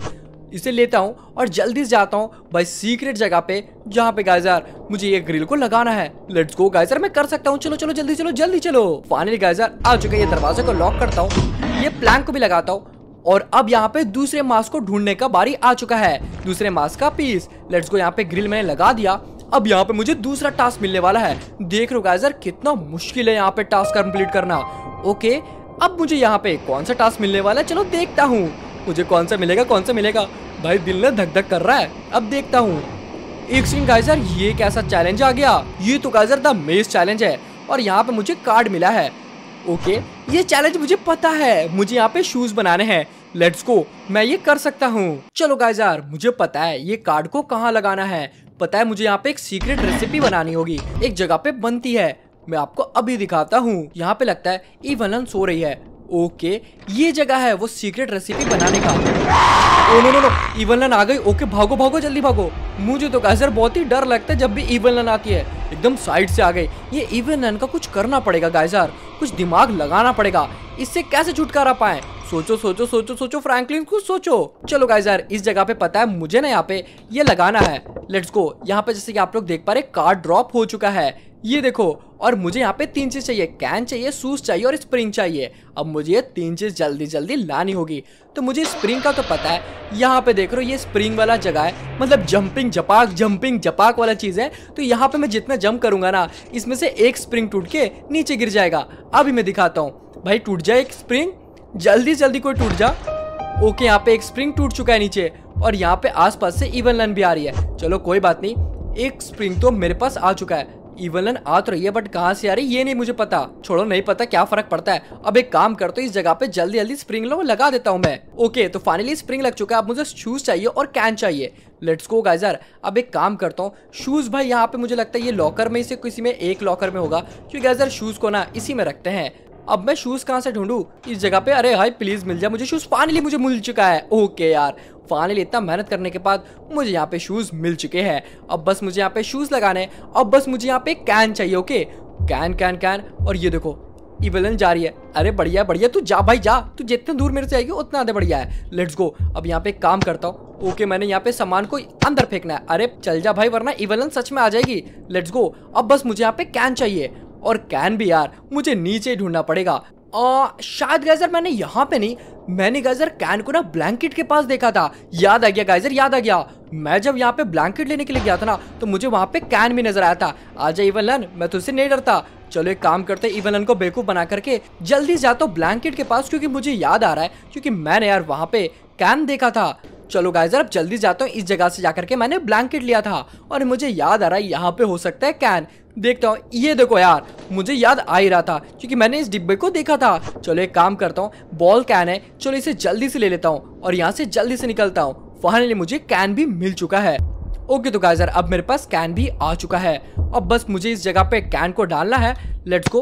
इसे लेता हूँ और जल्दी से जाता हूँ भाई सीक्रेट जगह पे जहाँ पे गाइजर मुझे ये ग्रिल को लगाना है लेट्स गो गाइजर मैं कर सकता हूँ चलो चलो जल्दी चलो जल्दी चलो फाइनली गाइजर आ चुके ये दरवाजे को लॉक करता हूँ ये प्लैंक को भी लगाता हूँ और अब यहाँ पे दूसरे मास्क को ढूंढने का बारी आ चुका है दूसरे मास्क का पीस लेट्स गो यहाँ पे ग्रिल मैंने लगा दिया अब यहाँ पे मुझे दूसरा टास्क मिलने वाला है देख रो गाइजर कितना मुश्किल है यहाँ पे टास्क कम्प्लीट करना ओके अब मुझे यहाँ पे कौन सा टास्क मिलने वाला है चलो देखता हूँ मुझे कौन सा मिलेगा कौन सा मिलेगा भाई दिल ने धक धक कर रहा है अब देखता हूँ एक गाइजर ये कैसा चैलेंज आ गया ये तो गाइजर द मेज चैलेंज है और यहाँ पे मुझे कार्ड मिला है ओके ये चैलेंज मुझे पता है मुझे यहाँ पे शूज बनाने हैं लेट्स गो मैं ये कर सकता हूँ चलो गाइजर मुझे पता है ये कार्ड को कहाँ लगाना है पता है मुझे यहाँ पे एक सीक्रेट रेसिपी बनानी होगी एक जगह पे बनती है मैं आपको अभी दिखाता हूँ यहाँ पे लगता है इवलन सो रही है ओके ये जगह है वो सीक्रेट रेसिपी बनाने का oh no no no even लन आ गई ओके भागो भागो जल्दी भागो मुझे तो सर बहुत ही डर लगता है जब भी इवन लन आती है एकदम साइड से आ गई ये इवन लन का कुछ करना पड़ेगा गाइजर कुछ दिमाग लगाना पड़ेगा इससे कैसे छुटकारा पाए सोचो सोचो सोचो सोचो फ्रैंकलिन कुछ सोचो चलो गाइजर इस जगह पे पता है मुझे ना यहाँ पे ये लगाना है लेट्स गो यहाँ पे जैसे कि आप लोग देख पा रहे कार्ड ड्रॉप हो चुका है ये देखो और मुझे यहाँ पे तीन चीज़ चाहिए कैन चाहिए शूज़ चाहिए और स्प्रिंग चाहिए अब मुझे ये तीन चीज़ जल्दी जल्दी लानी होगी तो मुझे स्प्रिंग का तो पता है यहाँ पे देख रहे हो ये स्प्रिंग वाला जगह है मतलब जंपिंग जपाक जंपिंग जपाक वाला चीज़ है तो यहाँ पे मैं जितना जंप करूंगा ना इसमें से एक स्प्रिंग टूट के नीचे गिर जाएगा अभी मैं दिखाता हूँ भाई टूट जाए एक स्प्रिंग जल्दी जल्दी कोई टूट जा ओके यहाँ पे एक स्प्रिंग टूट चुका है नीचे और यहाँ पे आसपास से इवन लन भी आ रही है चलो कोई बात नहीं एक स्प्रिंग तो मेरे पास आ चुका है इवलन आ तो रही है बट कहाँ से आ रही ये नहीं मुझे पता छोड़ो नहीं पता क्या फर्क पड़ता है अब एक काम तो इस जगह पे जल्दी जल्दी स्प्रिंग लो लगा देता हूँ मैं ओके तो फाइनली स्प्रिंग लग चुका है अब मुझे शूज चाहिए और कैन चाहिए लेट्स गो गाइजर अब एक काम करता हूँ शूज़ भाई यहाँ पे मुझे लगता है ये लॉकर में से किसी में एक लॉकर में होगा क्योंकि गाइजर शूज़ को ना इसी में रखते हैं अब मैं शूज कहाँ से ढूंढूँ इस जगह पे अरे भाई प्लीज मिल जाए मुझे शूज फाइनली मुझे मिल चुका है ओके यार फाइनली इतना मेहनत करने के बाद मुझे यहाँ पे शूज मिल चुके हैं अब बस मुझे यहाँ पे शूज लगाने अब बस मुझे यहाँ पे कैन चाहिए ओके कैन कैन कैन और ये देखो इवेलन जा रही है अरे बढ़िया बढ़िया तू जा भाई जा तू जितने दूर मेरे से आएगी उतना आधे बढ़िया है लेट्स गो अब यहाँ पे काम करता हूँ ओके okay, मैंने यहाँ पे सामान को अंदर फेंकना है अरे चल जा भाई वरना इवेलन सच में आ जाएगी लेट्स गो अब बस मुझे यहाँ पे कैन चाहिए और कैन भी यार मुझे नीचे ढूंढना पड़ेगा आ, शायद गाइजर मैंने यहाँ पे नहीं मैंने गाइजर कैन को ना ब्लैंकेट के पास देखा था याद आ गया गाइजर याद आ गया मैं जब यहाँ पे ब्लैंकेट लेने के लिए गया था ना तो मुझे वहाँ पे कैन भी नजर आया था आ जाए इवन मैं तुझसे नहीं डरता चलो एक काम करते इवन को बेवकूफ बना करके जल्दी जाता हूँ ब्लैंकेट के पास क्योंकि मुझे याद आ रहा है क्योंकि मैंने यार वहाँ पे कैन देखा था चलो गाइजर अब जल्दी जाता हूँ इस जगह से जाकर के मैंने ब्लैंकेट लिया था और मुझे याद आ रहा है यहाँ पे हो सकता है कैन देखता हूँ ये देखो यार मुझे याद आ ही रहा था क्योंकि मैंने इस डिब्बे को देखा था चलो एक काम करता हूँ बॉल कैन है चलो इसे जल्दी से ले लेता हूँ और यहाँ से जल्दी से निकलता हूँ फाइनली मुझे कैन भी मिल चुका है ओके तो गाइजर अब मेरे पास कैन भी आ चुका है अब बस मुझे इस जगह पे कैन को डालना है लेट्स गो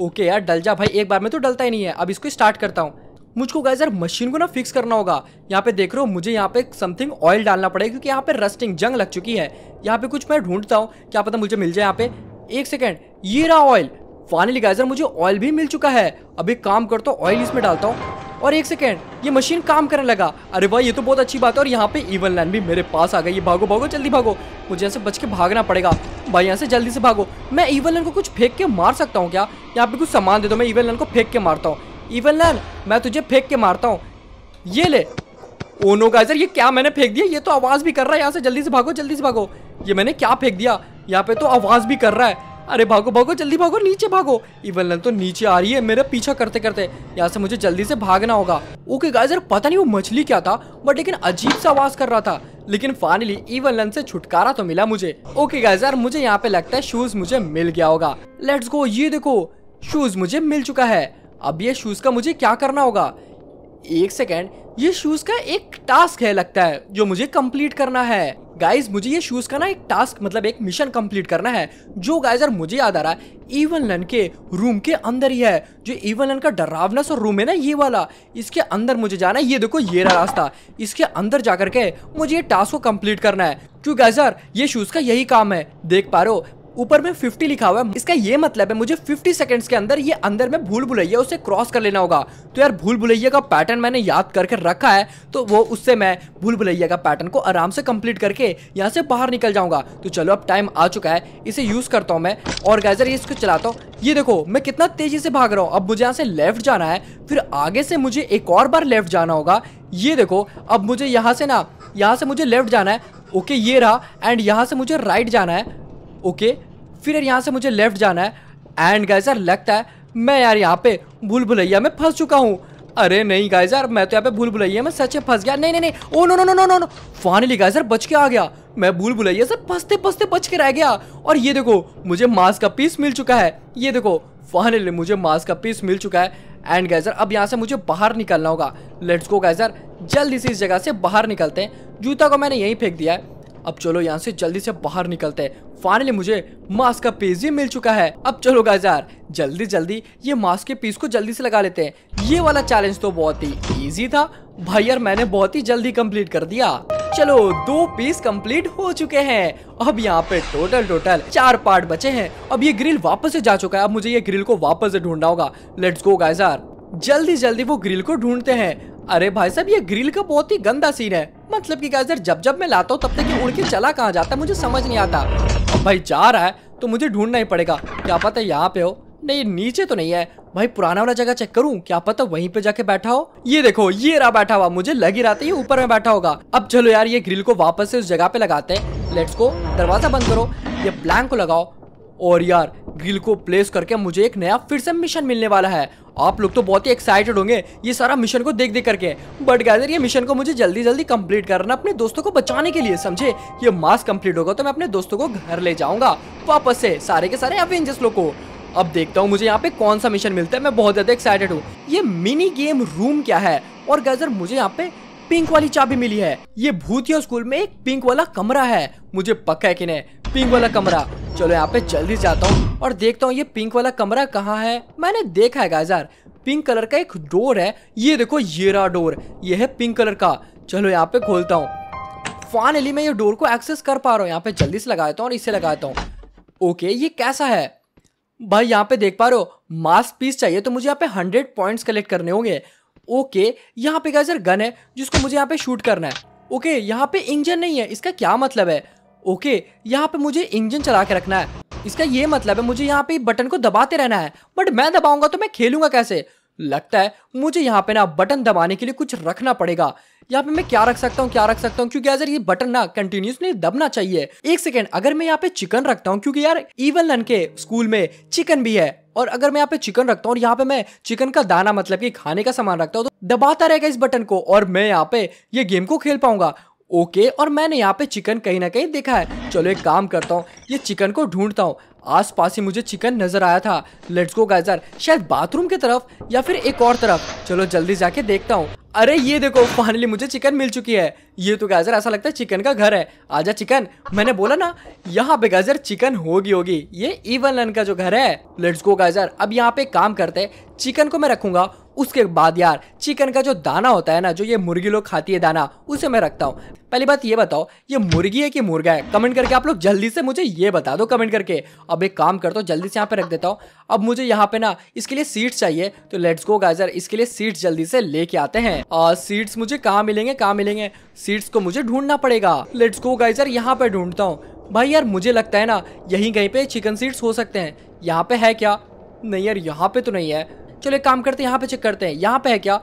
ओके यार डल जा भाई एक बार में तो डलता ही नहीं है अब इसको स्टार्ट करता हूँ मुझको गाइजर मशीन को ना फिक्स करना होगा यहाँ पे देख रहे हो मुझे यहाँ पे समथिंग ऑयल डालना पड़ेगा क्योंकि यहाँ पे रस्टिंग जंग लग चुकी है यहाँ पे कुछ मैं ढूंढता हूँ क्या पता मुझे मिल जाए यहाँ पे एक सेकेंड ये रहा ऑयल फाइनली गाइजर मुझे ऑयल भी मिल चुका है अभी काम करता हूँ ऑयल इसमें डालता हूँ और एक सेकेंड ये मशीन काम करने लगा अरे भाई ये तो बहुत अच्छी बात है और यहाँ पे इवन लाइन भी मेरे पास आ गई ये भागो भागो जल्दी भागो मुझे यहाँ से बच के भागना पड़ेगा भाई यहाँ से जल्दी से भागो मैं इवन लाइन को कुछ फेंक के मार सकता हूँ क्या यहाँ पे कुछ सामान दे दो मैं इवन लाइन को फेंक के मारता हूँ इवन लाइन मैं तुझे फेंक के मारता हूँ ये ले ओनो oh गाइजर ये क्या मैंने फेंक दिया ये तो आवाज़ भी कर रहा है यहाँ से जल्दी से भागो जल्दी से भागो ये मैंने क्या फेंक दिया यहाँ पे तो आवाज भी कर रहा है अरे भागो भागो जल्दी भागो नीचे भागो इवन तो नीचे आ रही है मेरा पीछा करते करते यहाँ से मुझे जल्दी से भागना होगा ओके गाइस यार पता नहीं वो मछली क्या था बट लेकिन अजीब सा आवाज कर रहा था लेकिन फाइनली इवन लन से छुटकारा तो मिला मुझे ओके गाइस यार मुझे यहाँ पे लगता है शूज मुझे मिल गया होगा लेट्स गो ये देखो शूज मुझे मिल चुका है अब ये शूज का मुझे क्या करना होगा एक सेकेंड ये शूज का एक टास्क है लगता है जो मुझे कंप्लीट करना है गाइज मुझे ये शूज का ना एक टास्क मतलब एक मिशन कंप्लीट करना है जो गाइज यार मुझे याद आ रहा है इवन लन के रूम के अंदर ही है जो इवन लन का डरावना सा रूम है ना ये वाला इसके अंदर मुझे जाना है ये देखो ये रहा रास्ता इसके अंदर जाकर के मुझे ये टास्क को कंप्लीट करना है क्यों गाइजर ये शूज का यही काम है देख पा रहे हो ऊपर में 50 लिखा हुआ है इसका ये मतलब है मुझे 50 सेकंड्स के अंदर ये अंदर में भूल भुलैया उसे क्रॉस कर लेना होगा तो यार भूल भुलैया का पैटर्न मैंने याद करके रखा है तो वो उससे मैं भूल भुलैया का पैटर्न को आराम से कंप्लीट करके यहाँ से बाहर निकल जाऊंगा तो चलो अब टाइम आ चुका है इसे यूज करता हूँ मैं और गैजर ये इसको चलाता हूँ ये देखो मैं कितना तेजी से भाग रहा हूँ अब मुझे यहाँ से लेफ्ट जाना है फिर आगे से मुझे एक और बार लेफ्ट जाना होगा ये देखो अब मुझे यहाँ से ना यहाँ से मुझे लेफ्ट जाना है ओके ये रहा एंड यहाँ से मुझे राइट जाना है ओके फिर यार यहाँ से मुझे लेफ्ट जाना है एंड गाइज यार लगता है मैं यार यहाँ पे भूल भुलैया में फंस चुका हूँ अरे नहीं गाइज यार मैं तो यहाँ पे भूल भुलैया में सच में फंस गया नहीं नहीं नहीं oh no no no no no no finally guys यार बच के आ गया मैं भूल भुलैया से फंसते फंसते बच के रह गया और ये देखो मुझे मास्क का पीस मिल चुका है ये देखो फाइनली मुझे मास्क का पीस मिल चुका है एंड गाइजर अब यहाँ से मुझे बाहर निकलना होगा लेट्स गो गाइजर जल्दी से इस जगह से बाहर निकलते हैं जूता को मैंने यहीं फेंक दिया है अब चलो यहाँ से जल्दी से बाहर निकलते हैं फाइनली मुझे मास्क का पीस भी मिल चुका है अब चलो गाजार जल्दी जल्दी ये मास्क के पीस को जल्दी से लगा लेते हैं ये वाला चैलेंज तो बहुत ही इजी था भाई यार मैंने बहुत ही जल्दी कंप्लीट कर दिया चलो दो पीस कंप्लीट हो चुके हैं अब यहाँ पे टोटल टोटल चार पार्ट बचे हैं अब ये ग्रिल वापस से जा चुका है अब मुझे ये ग्रिल को वापस से ढूंढना होगा लेट्स गो गाइजार जल्दी जल्दी वो ग्रिल को ढूंढते हैं अरे भाई साहब ये ग्रिल का बहुत ही गंदा सीन है मतलब की गाजर जब जब मैं लाता हूँ तब तक उड़ के चला कहाँ जाता है मुझे समझ नहीं आता भाई जा रहा है तो मुझे ढूंढना ही पड़ेगा क्या पता है यहाँ पे हो नहीं नीचे तो नहीं है भाई पुराना वाला जगह चेक करूं क्या पता वहीं पे जाके बैठा हो ये देखो ये रहा बैठा हुआ मुझे लग ही रहा था ये ऊपर में बैठा होगा अब चलो यार ये ग्रिल को वापस से उस जगह पे लगाते हैं लेट्स को दरवाजा बंद करो ये प्लैंक को लगाओ और यार ग्रिल को प्लेस करके मुझे एक नया फिर से मिशन मिलने वाला है आप लोग तो बहुत ही एक्साइटेड होंगे ये सारा मिशन को देख देख करके बट गैदर ये मिशन को मुझे जल्दी जल्दी कंप्लीट करना अपने दोस्तों को बचाने के लिए समझे ये मास कंप्लीट होगा तो मैं अपने दोस्तों को घर ले जाऊंगा वापस से सारे के सारे एवेंजर्स लोग को अब देखता हूँ मुझे यहाँ पे कौन सा मिशन मिलता है मैं बहुत ज़्यादा एक्साइटेड हूँ ये मिनी गेम रूम क्या है और गैजर मुझे यहाँ पे पिंक वाली चाबी मिली है ये भूतिया स्कूल में एक पिंक वाला कमरा है मुझे पक्का है कि नहीं पिंक वाला कमरा चलो यहाँ पे जल्दी जाता हूँ और देखता हूँ ये पिंक वाला कमरा कहाँ है मैंने देखा है गाजार पिंक कलर का एक डोर है ये देखो ये रहा डोर ये है पिंक कलर का चलो यहाँ पे खोलता हूँ फाइनली मैं ये डोर को एक्सेस कर पा रहा हूँ यहाँ पे जल्दी से लगाता हूँ और इसे लगाता हूँ ओके ये कैसा है भाई यहाँ पे देख पा रहे हो मास्क पीस चाहिए तो मुझे यहाँ पे हंड्रेड पॉइंट्स कलेक्ट करने होंगे ओके यहाँ पे गाइज गन है जिसको मुझे यहाँ पे शूट करना है ओके यहाँ पे इंजन नहीं है इसका क्या मतलब है ओके यहाँ पे मुझे इंजन चला के रखना है इसका ये मतलब है मुझे यहाँ पे बटन को दबाते रहना है बट मैं दबाऊंगा तो मैं खेलूंगा कैसे लगता है मुझे यहाँ पे ना बटन दबाने के लिए कुछ रखना पड़ेगा यहाँ पे मैं क्या रख सकता हूँ क्या रख सकता हूँ क्योंकि यार ये बटन ना कंटिन्यूसली दबना चाहिए एक सेकेंड अगर मैं यहाँ पे चिकन रखता हूँ क्योंकि यार इवन लन के स्कूल में चिकन भी है और अगर मैं यहाँ पे चिकन रखता हूँ और यहाँ पे मैं चिकन का दाना मतलब कि खाने का सामान रखता हूँ तो दबाता रहेगा इस बटन को और मैं यहाँ पे ये गेम को खेल पाऊंगा ओके और मैंने यहाँ पे चिकन कहीं ना कहीं देखा है चलो एक काम करता हूँ ये चिकन को ढूंढता हूँ आसपास ही मुझे चिकन नजर आया था लेट्स गो गाइजर शायद बाथरूम की तरफ या फिर एक और तरफ चलो जल्दी जाके देखता हूँ अरे ये देखो फाइनली मुझे चिकन मिल चुकी है ये तो गाजर ऐसा लगता है चिकन का घर है आजा चिकन मैंने बोला ना यहाँ पे गाजर चिकन होगी होगी ये इवन लन का जो घर है लेट्स गो गाजर अब यहाँ पे काम करते चिकन को मैं रखूंगा उसके बाद यार चिकन का जो दाना होता है ना जो ये मुर्गी लोग खाती है दाना उसे मैं रखता हूँ पहली बात ये बताओ ये मुर्गी है कि मुर्गा है कमेंट करके आप लोग जल्दी से मुझे ये बता दो कमेंट करके अब एक काम करता हूँ जल्दी से यहाँ पे रख देता हूँ अब मुझे यहाँ पे ना इसके लिए सीट्स चाहिए तो लेट्स गो गाजर इसके लिए सीट्स जल्दी से लेके आते हैं और सीट्स मुझे कहाँ मिलेंगे कहाँ मिलेंगे सीट्स को मुझे ढूंढना पड़ेगा लेट्स गो गाइजर यहाँ पे ढूंढता हूँ भाई यार मुझे लगता है ना यहीं कहीं पे चिकन सीट्स हो सकते हैं यहाँ पे है क्या नहीं यार यहाँ पे तो नहीं है चलो एक काम करते हैं यहाँ पे चेक करते हैं यहाँ पे है क्या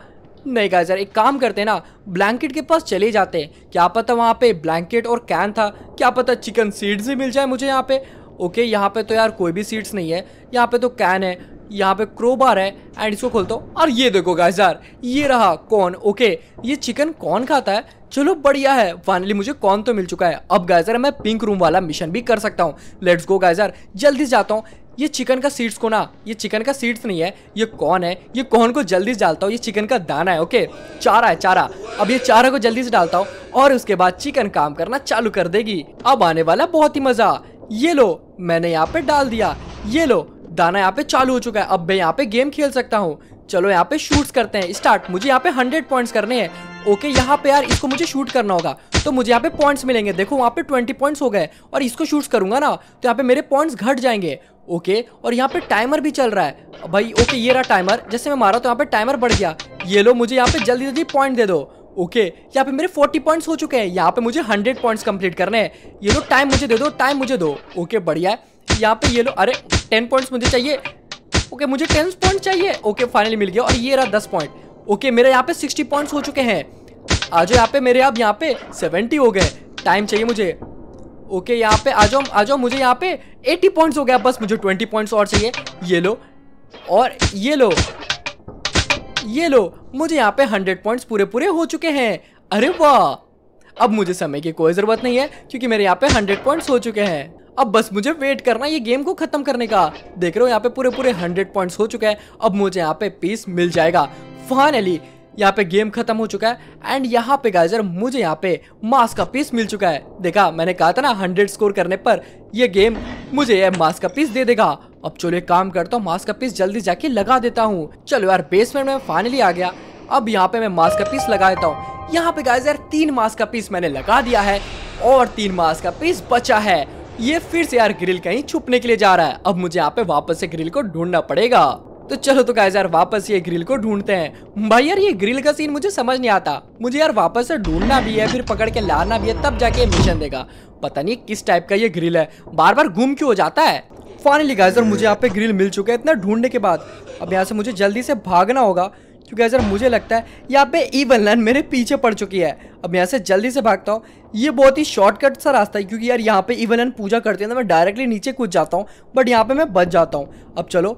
नहीं गाइस यार एक काम करते हैं ना ब्लैंकेट के पास चले जाते हैं क्या पता वहाँ पे ब्लैंकेट और कैन था क्या पता चिकन सीड्स भी मिल जाए मुझे यहाँ पे ओके यहाँ पे तो यार कोई भी सीड्स नहीं है यहाँ पे तो कैन है यहाँ पे क्रोबार है एंड इसको खोलता हूँ और ये देखो गाइस यार ये रहा कौन ओके ये चिकन कौन खाता है चलो बढ़िया है फाइनली मुझे कौन तो मिल चुका है अब गाइजर मैं पिंक रूम वाला मिशन भी कर सकता हूँ लेट्स गो गाइजर जल्दी जाता हूँ ये चिकन का सीड्स को ना ये चिकन का सीड्स नहीं है ये कौन है ये कौन को जल्दी से डालता हूँ ये चिकन का दाना है ओके चारा है चारा अब ये चारा को जल्दी से डालता हूँ और उसके बाद चिकन काम करना चालू कर देगी अब आने वाला बहुत ही मजा ये लो मैंने यहाँ पे डाल दिया ये लो दाना यहाँ पे चालू हो चुका है अब मैं यहाँ पे गेम खेल सकता हूँ चलो यहाँ पे शूट करते हैं स्टार्ट मुझे यहाँ पे हंड्रेड पॉइंट्स करने हैं ओके यहाँ पे यार इसको मुझे शूट करना होगा तो मुझे यहाँ पे पॉइंट्स मिलेंगे देखो वहाँ पे ट्वेंटी पॉइंट्स हो गए और इसको शूट करूंगा ना तो यहाँ पे मेरे पॉइंट्स घट जाएंगे ओके और यहाँ पे टाइमर भी चल रहा है भाई ओके ये रहा टाइमर जैसे मैं मारा तो यहाँ पे टाइमर बढ़ गया ये लो मुझे यहाँ पे जल्दी जल्दी पॉइंट दे दो ओके यहाँ पे मेरे 40 पॉइंट्स हो चुके हैं यहाँ पे मुझे 100 पॉइंट्स कंप्लीट करने हैं ये लो टाइम मुझे दे दो टाइम मुझे दो ओके बढ़िया है यहाँ पे ये लो अरे 10 पॉइंट्स मुझे चाहिए ओके मुझे टेन पॉइंट चाहिए ओके फाइनली मिल गया और ये रहा 10 पॉइंट ओके मेरे यहाँ पे 60 पॉइंट्स हो चुके हैं आज यहाँ पे मेरे आप यहाँ पे सेवेंटी हो गए टाइम चाहिए मुझे ओके यहाँ पे आ जाओ आ जाओ मुझे यहाँ पे 80 पॉइंट्स हो गया बस मुझे 20 पॉइंट्स और चाहिए ये लो और ये लो ये लो मुझे यहाँ पे 100 पॉइंट्स पूरे पूरे हो चुके हैं अरे वाह अब मुझे समय की कोई ज़रूरत नहीं है क्योंकि मेरे यहाँ पे 100 पॉइंट्स हो चुके हैं अब बस मुझे वेट करना है ये गेम को खत्म करने का देख रहे हो यहाँ पे पूरे पूरे हंड्रेड पॉइंट्स हो चुके हैं अब मुझे यहाँ पे पीस मिल जाएगा फाइनली यहाँ पे गेम खत्म हो चुका है एंड यहाँ पे गाइजर मुझे यहाँ पे मास्क का पीस मिल चुका है देखा मैंने कहा था ना हंड्रेड स्कोर करने पर ये गेम मुझे ये मास्क का पीस दे देगा अब चलो एक काम करता हूँ मास्क का पीस जल्दी जाके लगा देता हूँ चलो यार बेसमेंट में फाइनली आ गया अब यहाँ पे मैं मास्क का पीस लगा देता हूँ यहाँ पे गाइजर तीन मास का पीस मैंने लगा दिया है और तीन मास का पीस बचा है ये फिर से यार ग्रिल कहीं छुपने के लिए जा रहा है अब मुझे यहाँ पे वापस से ग्रिल को ढूंढना पड़ेगा तो चलो तो गाइस यार वापस ये ग्रिल को ढूंढते हैं भाई यार ये ग्रिल का सीन मुझे समझ नहीं आता मुझे यार वापस से ढूंढना भी है फिर पकड़ के लाना भी है तब जाके मिशन देगा पता नहीं किस टाइप का ये ग्रिल है बार बार घूम क्यों हो जाता है फाइनली गाइस यार मुझे यहाँ पे ग्रिल मिल चुका है इतना ढूंढने के बाद अब यहाँ से मुझे जल्दी से भागना होगा क्योंकि यार मुझे लगता है यहाँ पे ईवन लाइन मेरे पीछे पड़ चुकी है अब यहाँ से जल्दी से भागता हूँ ये बहुत ही शॉर्टकट सा रास्ता है क्योंकि यार यहाँ पे ईवन लाइन पूजा करते हैं तो मैं डायरेक्टली नीचे कूद जाता हूँ बट यहाँ पे मैं बच जाता हूँ अब चलो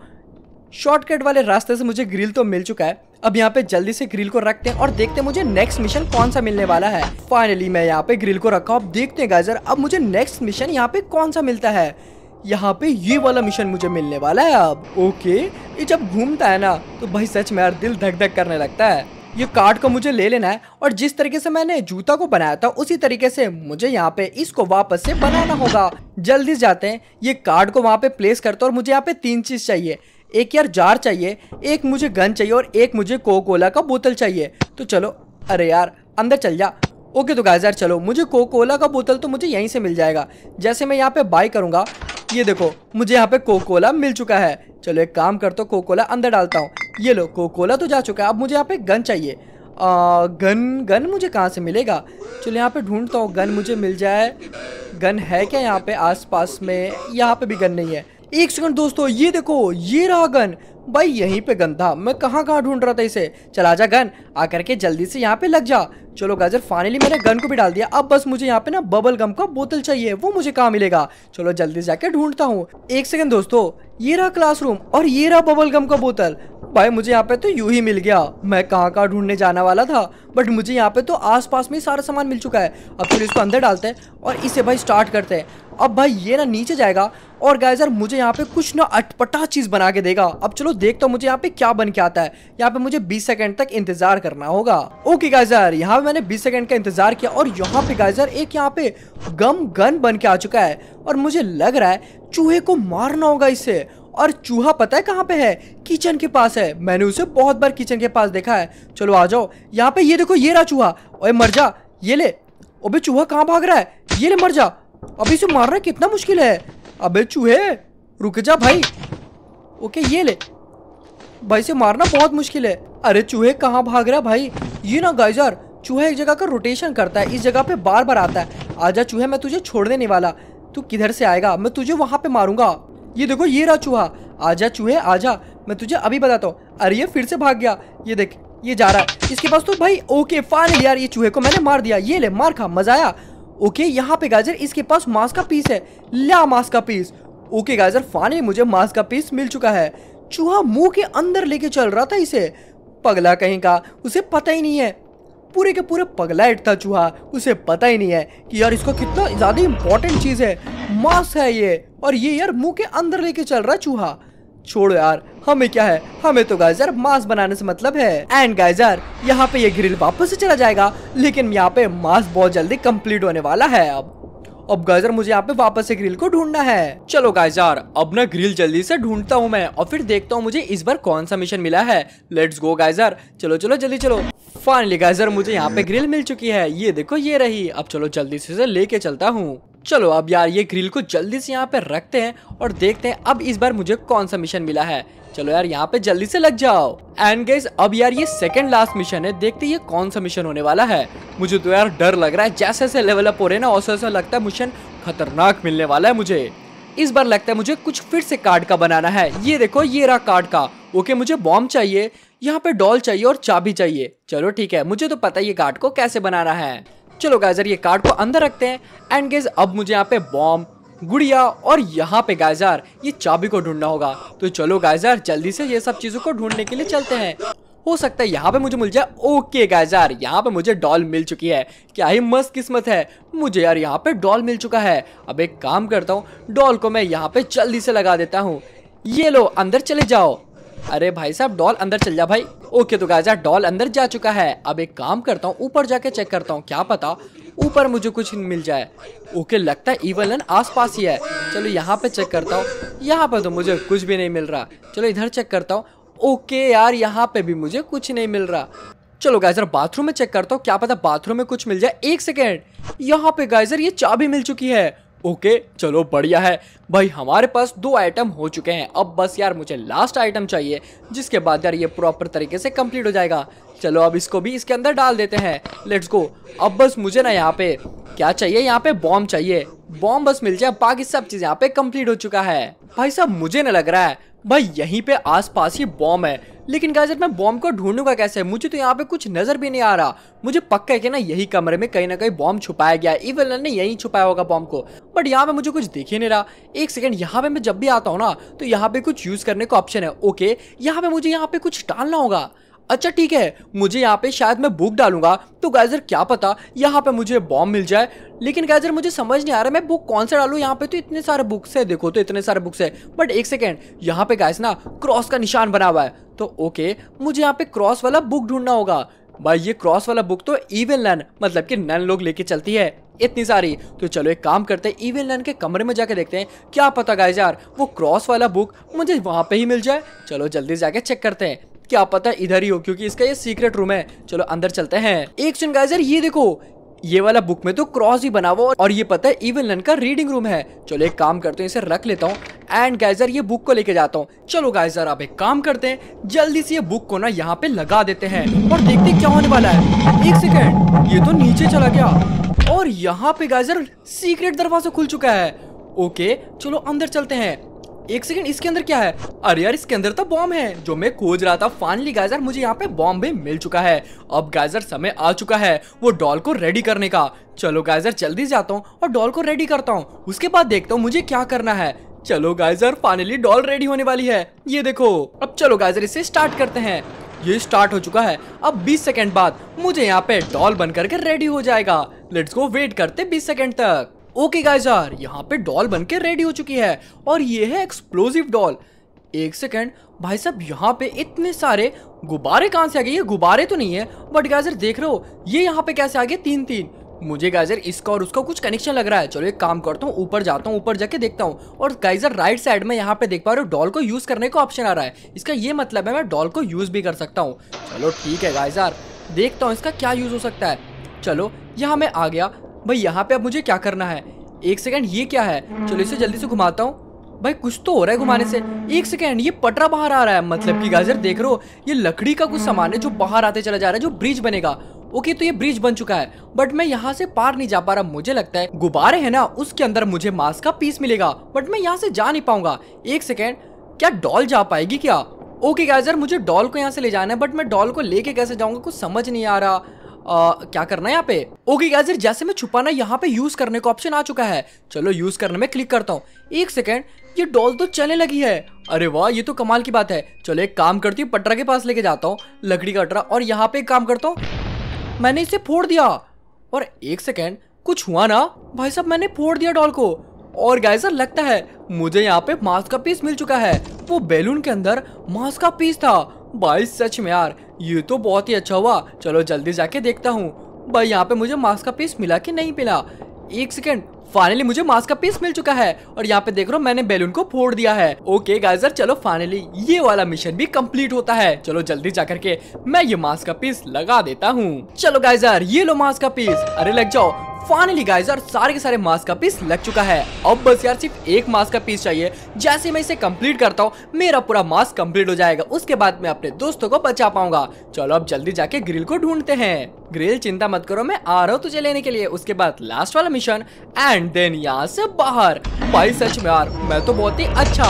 शॉर्टकट वाले रास्ते से मुझे ग्रिल तो मिल चुका है अब यहाँ पे जल्दी से ग्रिल को रखते हैं और देखते हैं मुझे नेक्स्ट मिशन कौन सा मिलने वाला है फाइनली मैं यहाँ पे ग्रिल को रखा अब देखते हैं गाजर अब मुझे नेक्स्ट मिशन यहाँ पे कौन सा मिलता है यहाँ पे ये वाला मिशन मुझे मिलने वाला है अब ओके ये जब घूमता है ना तो भाई सच में यार दिल धक धक करने लगता है ये कार्ड को मुझे ले लेना है और जिस तरीके से मैंने जूता को बनाया था उसी तरीके से मुझे यहाँ पे इसको वापस से बनाना होगा जल्दी जाते हैं ये कार्ड को वहाँ पे प्लेस करते और मुझे यहाँ पे तीन चीज चाहिए एक यार जार चाहिए एक मुझे गन चाहिए और एक मुझे कोकोला का बोतल चाहिए तो चलो अरे यार अंदर चल जा ओके तो गाइस यार चलो मुझे कोकोला का बोतल तो मुझे यहीं से मिल जाएगा जैसे मैं यहाँ पे बाई करूँगा ये देखो मुझे यहाँ पे कोकोला मिल चुका है चलो एक काम कर तो कोकोला अंदर डालता हूँ ये लो कोकोला तो जा चुका है अब मुझे यहाँ पे गन चाहिए आ, गन गन मुझे कहाँ से मिलेगा चलो यहाँ पे ढूंढता हूँ गन मुझे मिल जाए गन है क्या यहाँ पे आसपास में यहाँ पे भी गन नहीं है एक सेकंड दोस्तों ये देखो ये रहा गन भाई यहीं पे गन था मैं कहाँ कहाँ ढूंढ रहा था इसे चला जा गन आकर के जल्दी से यहाँ पे लग जा चलो गाजर फाइनली मैंने गन को भी डाल दिया अब बस मुझे यहाँ पे ना बबल गम का बोतल चाहिए वो मुझे कहाँ मिलेगा चलो जल्दी से जाके ढूंढता हूँ एक सेकंड दोस्तों ये रहा क्लासरूम और ये रहा बबल गम का बोतल भाई मुझे यहाँ पे तो यू ही मिल गया मैं कहाँ कहाँ ढूंढने जाने वाला था बट मुझे यहाँ पे तो आसपास में सारा सामान मिल चुका है अब फिर इसको अंदर डालते हैं और इसे भाई स्टार्ट करते हैं अब भाई ये ना नीचे जाएगा और गाय सर मुझे यहाँ पे कुछ ना अटपटा चीज़ बना के देगा अब चलो देखता हूँ मुझे यहाँ पे क्या बन के आता है यहाँ पे मुझे बीस सेकंड तक इंतजार करना होगा ओके गाय सर यहाँ पे मैंने बीस सेकंड का इंतजार किया और यहाँ पे गाय सर एक यहाँ पे गम गन बन के आ चुका है और मुझे लग रहा है चूहे को मारना होगा इसे और चूहा पता है कहाँ पे है किचन के पास है मैंने उसे बहुत बार किचन के पास देखा है चलो आ जाओ यहाँ पे ये देखो ये रहा चूहा ओए मर जा ये ले अबे चूहा कहाँ भाग रहा है ये ले मर जा अभी इसे मारना कितना मुश्किल है अबे चूहे रुक जा भाई ओके ये ले भाई से मारना बहुत मुश्किल है अरे चूहे कहाँ भाग रहा है भाई ये ना गाइजर चूहे चूहा एक जगह का रोटेशन करता है इस जगह पे बार बार आता है आजा चूहे मैं तुझे छोड़ने नहीं वाला तू किधर से आएगा मैं तुझे वहां पे मारूंगा ये देखो ये रहा चूहा आजा चूहे आजा मैं तुझे अभी बताता हूँ अरे ये फिर से भाग गया ये देख ये जा रहा है इसके पास तो भाई ओके फाइनल यार ये चूहे को मैंने मार दिया ये ले मार खा मजा आया ओके यहाँ पे गाजर इसके पास मांस का पीस है ला मांस का पीस ओके गाजर फाइनली मुझे मांस का पीस मिल चुका है चूहा मुंह के अंदर लेके चल रहा था इसे पगला कहीं का उसे पता ही नहीं है पूरे के पूरे पगलाइट था चूहा उसे पता ही नहीं है कि यार इसको कितना ज़्यादा इंपॉर्टेंट चीज़ है मास्क है ये और ये यार मुंह के अंदर लेके चल रहा चूहा छोड़ो यार हमें क्या है हमें तो गाइजर मास्क बनाने से मतलब है एंड गाइजर यहाँ पे ये ग्रिल वापस से चला जाएगा लेकिन यहाँ पे मास्क बहुत जल्दी कंप्लीट होने वाला है अब अब गाइजर मुझे यहाँ पे वापस से ग्रिल को ढूंढना है चलो गाइजर अब ना ग्रिल जल्दी से ढूंढता हूँ मैं और फिर देखता हूँ मुझे इस बार कौन सा मिशन मिला है लेट्स गो गाइजर चलो चलो जल्दी चलो फाइनली गाइजर मुझे यहाँ पे ग्रिल मिल चुकी है ये देखो ये रही अब चलो जल्दी से लेके चलता हूँ चलो अब यार ये ग्रिल को जल्दी से यहाँ पे रखते हैं और देखते हैं अब इस बार मुझे कौन सा मिशन मिला है चलो यार यहाँ पे जल्दी से लग जाओ एंड गेस अब यार ये सेकंड लास्ट मिशन है देखते ये कौन सा मिशन होने वाला है मुझे तो यार डर लग रहा है जैसे जैसे लेवल अप हो रहे ना वैसे वैसे लगता है मिशन खतरनाक मिलने वाला है मुझे इस बार लगता है मुझे कुछ फिर से कार्ड का बनाना है ये देखो ये रहा कार्ड का ओके मुझे बॉम्ब चाहिए यहाँ पे डॉल चाहिए और चाबी चाहिए चलो ठीक है मुझे तो पता ये कार्ड को कैसे बनाना है चलो गाइजर ये कार्ड को अंदर रखते हैं एंड गेज अब मुझे यहाँ पे बॉम्ब गुड़िया और यहाँ पे गाइजर ये चाबी को ढूंढना होगा तो चलो गाइजर जल्दी से ये सब चीज़ों को ढूंढने के लिए चलते हैं हो सकता है यहाँ पे मुझे मिल जाए ओके गाइजर यहाँ पे मुझे डॉल मिल चुकी है क्या ही मस्त किस्मत है मुझे यार यहाँ पे डॉल मिल चुका है अब एक काम करता हूँ डॉल को मैं यहाँ पे जल्दी से लगा देता हूँ ये लो अंदर चले जाओ अरे भाई साहब डॉल अंदर चल जा भाई ओके तो गाजा डॉल अंदर जा चुका है अब एक काम करता हूँ ऊपर जाके चेक करता हूँ क्या पता ऊपर मुझे कुछ मिल जाए ओके लगता है आस आसपास ही है चलो यहाँ पे चेक करता हूँ यहाँ पर तो मुझे कुछ भी नहीं मिल रहा चलो इधर चेक करता हूँ ओके यार यहाँ पे भी मुझे कुछ नहीं मिल रहा चलो गाइजर बाथरूम में चेक करता हूँ क्या पता बाथरूम में कुछ मिल जाए एक सेकेंड यहाँ पे गाइजर ये चाबी मिल चुकी है ओके चलो बढ़िया है भाई हमारे पास दो आइटम हो चुके हैं अब बस यार मुझे लास्ट आइटम चाहिए जिसके बाद यार ये प्रॉपर तरीके से कंप्लीट हो जाएगा चलो अब इसको भी इसके अंदर डाल देते हैं लेट्स गो अब बस मुझे ना यहाँ पे क्या चाहिए यहाँ पे बॉम्ब चाहिए बॉम्ब बस मिल जाए बाकी सब चीज यहाँ पे कंप्लीट हो चुका है भाई साहब मुझे ना लग रहा है भाई यहीं पे आसपास ही बॉम्ब है लेकिन गाजर मैं बॉम्ब को ढूंढूंगा कैसे मुझे तो यहाँ पे कुछ नजर भी नहीं आ रहा मुझे पक्का है कि ना यही कमरे में कहीं ना कहीं बॉम्ब छुपाया गया इवन ने यहीं छुपाया होगा बॉम्ब को बट यहाँ पे मुझे कुछ दिख ही नहीं रहा एक सेकंड यहाँ पे मैं जब भी आता हूँ ना तो यहाँ पे कुछ यूज करने का ऑप्शन है ओके यहाँ पे मुझे यहाँ पे कुछ डालना होगा अच्छा ठीक है मुझे यहाँ पे शायद मैं बुक डालूंगा तो गाइजर क्या पता यहाँ पे मुझे बॉम्ब मिल जाए लेकिन गाइजर मुझे समझ नहीं आ रहा मैं बुक कौन सा डालूँ यहाँ पे तो इतने सारे बुक्स है देखो तो इतने सारे बुक्स है बट एक सेकेंड यहाँ पे गाइस ना क्रॉस का निशान बना हुआ है तो ओके मुझे यहाँ पे क्रॉस वाला बुक ढूंढना होगा भाई ये क्रॉस वाला बुक तो इवन नन मतलब कि नन लोग लेके चलती है इतनी सारी तो चलो एक काम करते हैं इवन नन के कमरे में जाके देखते हैं क्या पता गाइस यार वो क्रॉस वाला बुक मुझे वहाँ पे ही मिल जाए चलो जल्दी जाके चेक करते हैं क्या पता इधर ही हो क्योंकि इसका ये सीक्रेट रूम है चलो अंदर चलते हैं एक सुन गाइजर ये देखो ये वाला बुक में तो क्रॉस ही बना हुआ और ये पता है इवन का रीडिंग रूम है चलो एक काम करते हैं इसे रख लेता हूँ एंड गाइजर ये बुक को लेके जाता हूँ चलो गाइजर आप एक काम करते हैं जल्दी से ये बुक को ना यहाँ पे लगा देते हैं और देखते क्या होने वाला है एक सेकेंड ये तो नीचे चला गया और यहाँ पे गाइजर सीक्रेट दरवाजा खुल चुका है ओके चलो अंदर चलते हैं एक सेकंड इसके अंदर क्या है अरे यार इसके अंदर तो बॉम्ब है जो मैं खोज रहा था फाइनली गाइजर मुझे यहाँ पे बॉम्ब भी मिल चुका है अब गाइजर समय आ चुका है वो डॉल को रेडी करने का चलो गाइजर जल्दी जाता हूँ और डॉल को रेडी करता हूँ उसके बाद देखता हूँ मुझे क्या करना है चलो गाइजर फाइनली डॉल रेडी होने वाली है ये देखो अब चलो गाइजर इसे स्टार्ट करते हैं ये स्टार्ट हो चुका है अब 20 सेकंड बाद मुझे यहाँ पे डॉल बन करके रेडी हो जाएगा लेट्स गो वेट करते 20 सेकंड तक ओके गाइस यार यहाँ पे डॉल बन के रेडी हो चुकी है और ये है एक्सप्लोजिव डॉल एक सेकेंड भाई साहब यहाँ पे इतने सारे गुब्बारे कहाँ से आ गए ये गुब्बारे तो नहीं है बट गाइजर देख रहे हो ये यहाँ पे कैसे आ गए तीन तीन मुझे गाइजर इसका और उसका कुछ कनेक्शन लग रहा है चलो एक काम करता हूँ ऊपर जाता हूँ ऊपर जाके देखता हूँ और गाइजर राइट साइड में यहाँ पे देख पा रहे हो डॉल को यूज़ करने का ऑप्शन आ रहा है इसका ये मतलब है मैं डॉल को यूज़ भी कर सकता हूँ चलो ठीक है गाइजर देखता हूँ इसका क्या यूज़ हो सकता है चलो यहाँ मैं आ गया भाई यहाँ पे अब मुझे क्या करना है एक सेकेंड ये क्या है चलो इसे जल्दी से घुमाता हूँ भाई कुछ तो हो रहा है घुमाने से एक सेकेंड ये पटरा बाहर आ रहा है मतलब कि गाजर देख रो ये लकड़ी का कुछ सामान है जो बाहर आते चला जा रहा है जो ब्रिज बनेगा ओके तो ये ब्रिज बन चुका है बट मैं यहाँ से पार नहीं जा पा रहा मुझे लगता है गुब्बारे है ना उसके अंदर मुझे मांस का पीस मिलेगा बट मैं यहाँ से जा नहीं पाऊंगा एक सेकेंड क्या डॉल जा पाएगी क्या ओके गाजर मुझे डॉल को यहाँ से ले जाना है बट मैं डॉल को लेके कैसे जाऊंगा कुछ समझ नहीं आ रहा आ, क्या करना है यहाँ पे ओके गाजर जैसे मैं छुपाना यहाँ पे यूज करने का ऑप्शन आ चुका है चलो यूज करने में क्लिक करता हूँ एक सेकेंड ये डॉल तो चलने लगी है अरे वाह ये तो कमाल की बात है चलो एक काम करती हूँ पटरा के पास लेके जाता हूँ लकड़ी का अटरा और यहाँ पे एक काम करता हूँ मैंने इसे फोड़ दिया और एक सेकेंड कुछ हुआ ना भाई साहब मैंने फोड़ दिया डॉल को और गाइजर लगता है मुझे यहाँ पे मास्क का पीस मिल चुका है वो बैलून के अंदर मास्क का पीस था भाई सच में यार ये तो बहुत ही अच्छा हुआ चलो जल्दी जाके देखता हूँ भाई यहाँ पे मुझे मास्क का पीस मिला कि नहीं मिला एक सेकेंड फाइनली मुझे मास्क का पीस मिल चुका है और यहाँ पे देख रहा हूँ मैंने बैलून को फोड़ दिया है ओके गाइजर चलो फाइनली ये वाला मिशन भी कंप्लीट होता है चलो जल्दी जा करके मैं ये मास्क का पीस लगा देता हूँ चलो गाइजर ये लो मास्क का पीस अरे लग जाओ फाइनली गाइस यार सारे के सारे मास्क का पीस लग चुका है अब बस यार सिर्फ एक मास्क का पीस चाहिए जैसे मैं इसे कंप्लीट करता हूँ मेरा पूरा मास्क कंप्लीट हो जाएगा उसके बाद मैं अपने दोस्तों को बचा पाऊंगा चलो अब जल्दी जाके ग्रिल को ढूंढते हैं ग्रिल चिंता मत करो मैं आ रहा हूँ तुझे लेने के लिए उसके बाद लास्ट वाला मिशन एंड देन यहाँ से बाहर भाई सच में यार मैं तो बहुत ही अच्छा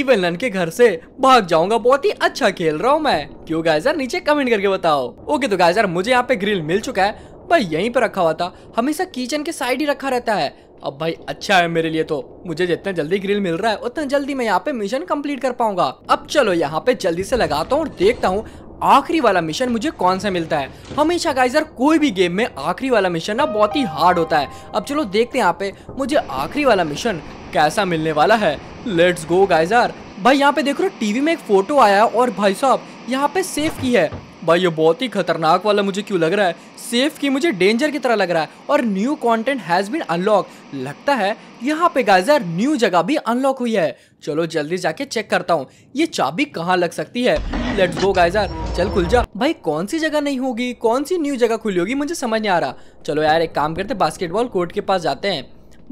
इवन लन के घर से भाग जाऊंगा बहुत ही अच्छा खेल रहा हूँ मैं क्यों गाइजर नीचे कमेंट करके बताओ ओके तो गाइजर मुझे यहाँ पे ग्रिल मिल चुका है भाई यहीं पर रखा हुआ था हमेशा किचन के साइड ही रखा रहता है अब भाई अच्छा है मेरे लिए तो मुझे जितना जल्दी ग्रिल मिल रहा है उतना जल्दी मैं यहाँ पे मिशन कंप्लीट कर पाऊंगा अब चलो यहाँ पे जल्दी से लगाता हूँ और देखता हूँ आखिरी वाला मिशन मुझे कौन सा मिलता है हमेशा गाइजर कोई भी गेम में आखिरी वाला मिशन ना बहुत ही हार्ड होता है अब चलो देखते हैं यहाँ पे मुझे आखिरी वाला मिशन कैसा मिलने वाला है लेट्स गो गाइजर भाई यहाँ पे देख रहे हो टीवी में एक फोटो आया और भाई साहब यहाँ पे सेफ की है भाई ये बहुत ही खतरनाक वाला मुझे क्यों लग रहा है सेफ की मुझे डेंजर की तरह लग रहा है और new content has been unlock लगता है यहाँ पे गाइजर न्यू जगह भी अनलॉक हुई है चलो जल्दी जाके चेक करता हूँ ये चाबी कहाँ लग सकती है लेट्स गो गाइजर चल खुल जा भाई कौन सी जगह नहीं होगी कौन सी न्यू जगह खुली होगी मुझे समझ नहीं आ रहा चलो यार एक काम करते बास्केटबॉल कोर्ट के पास जाते हैं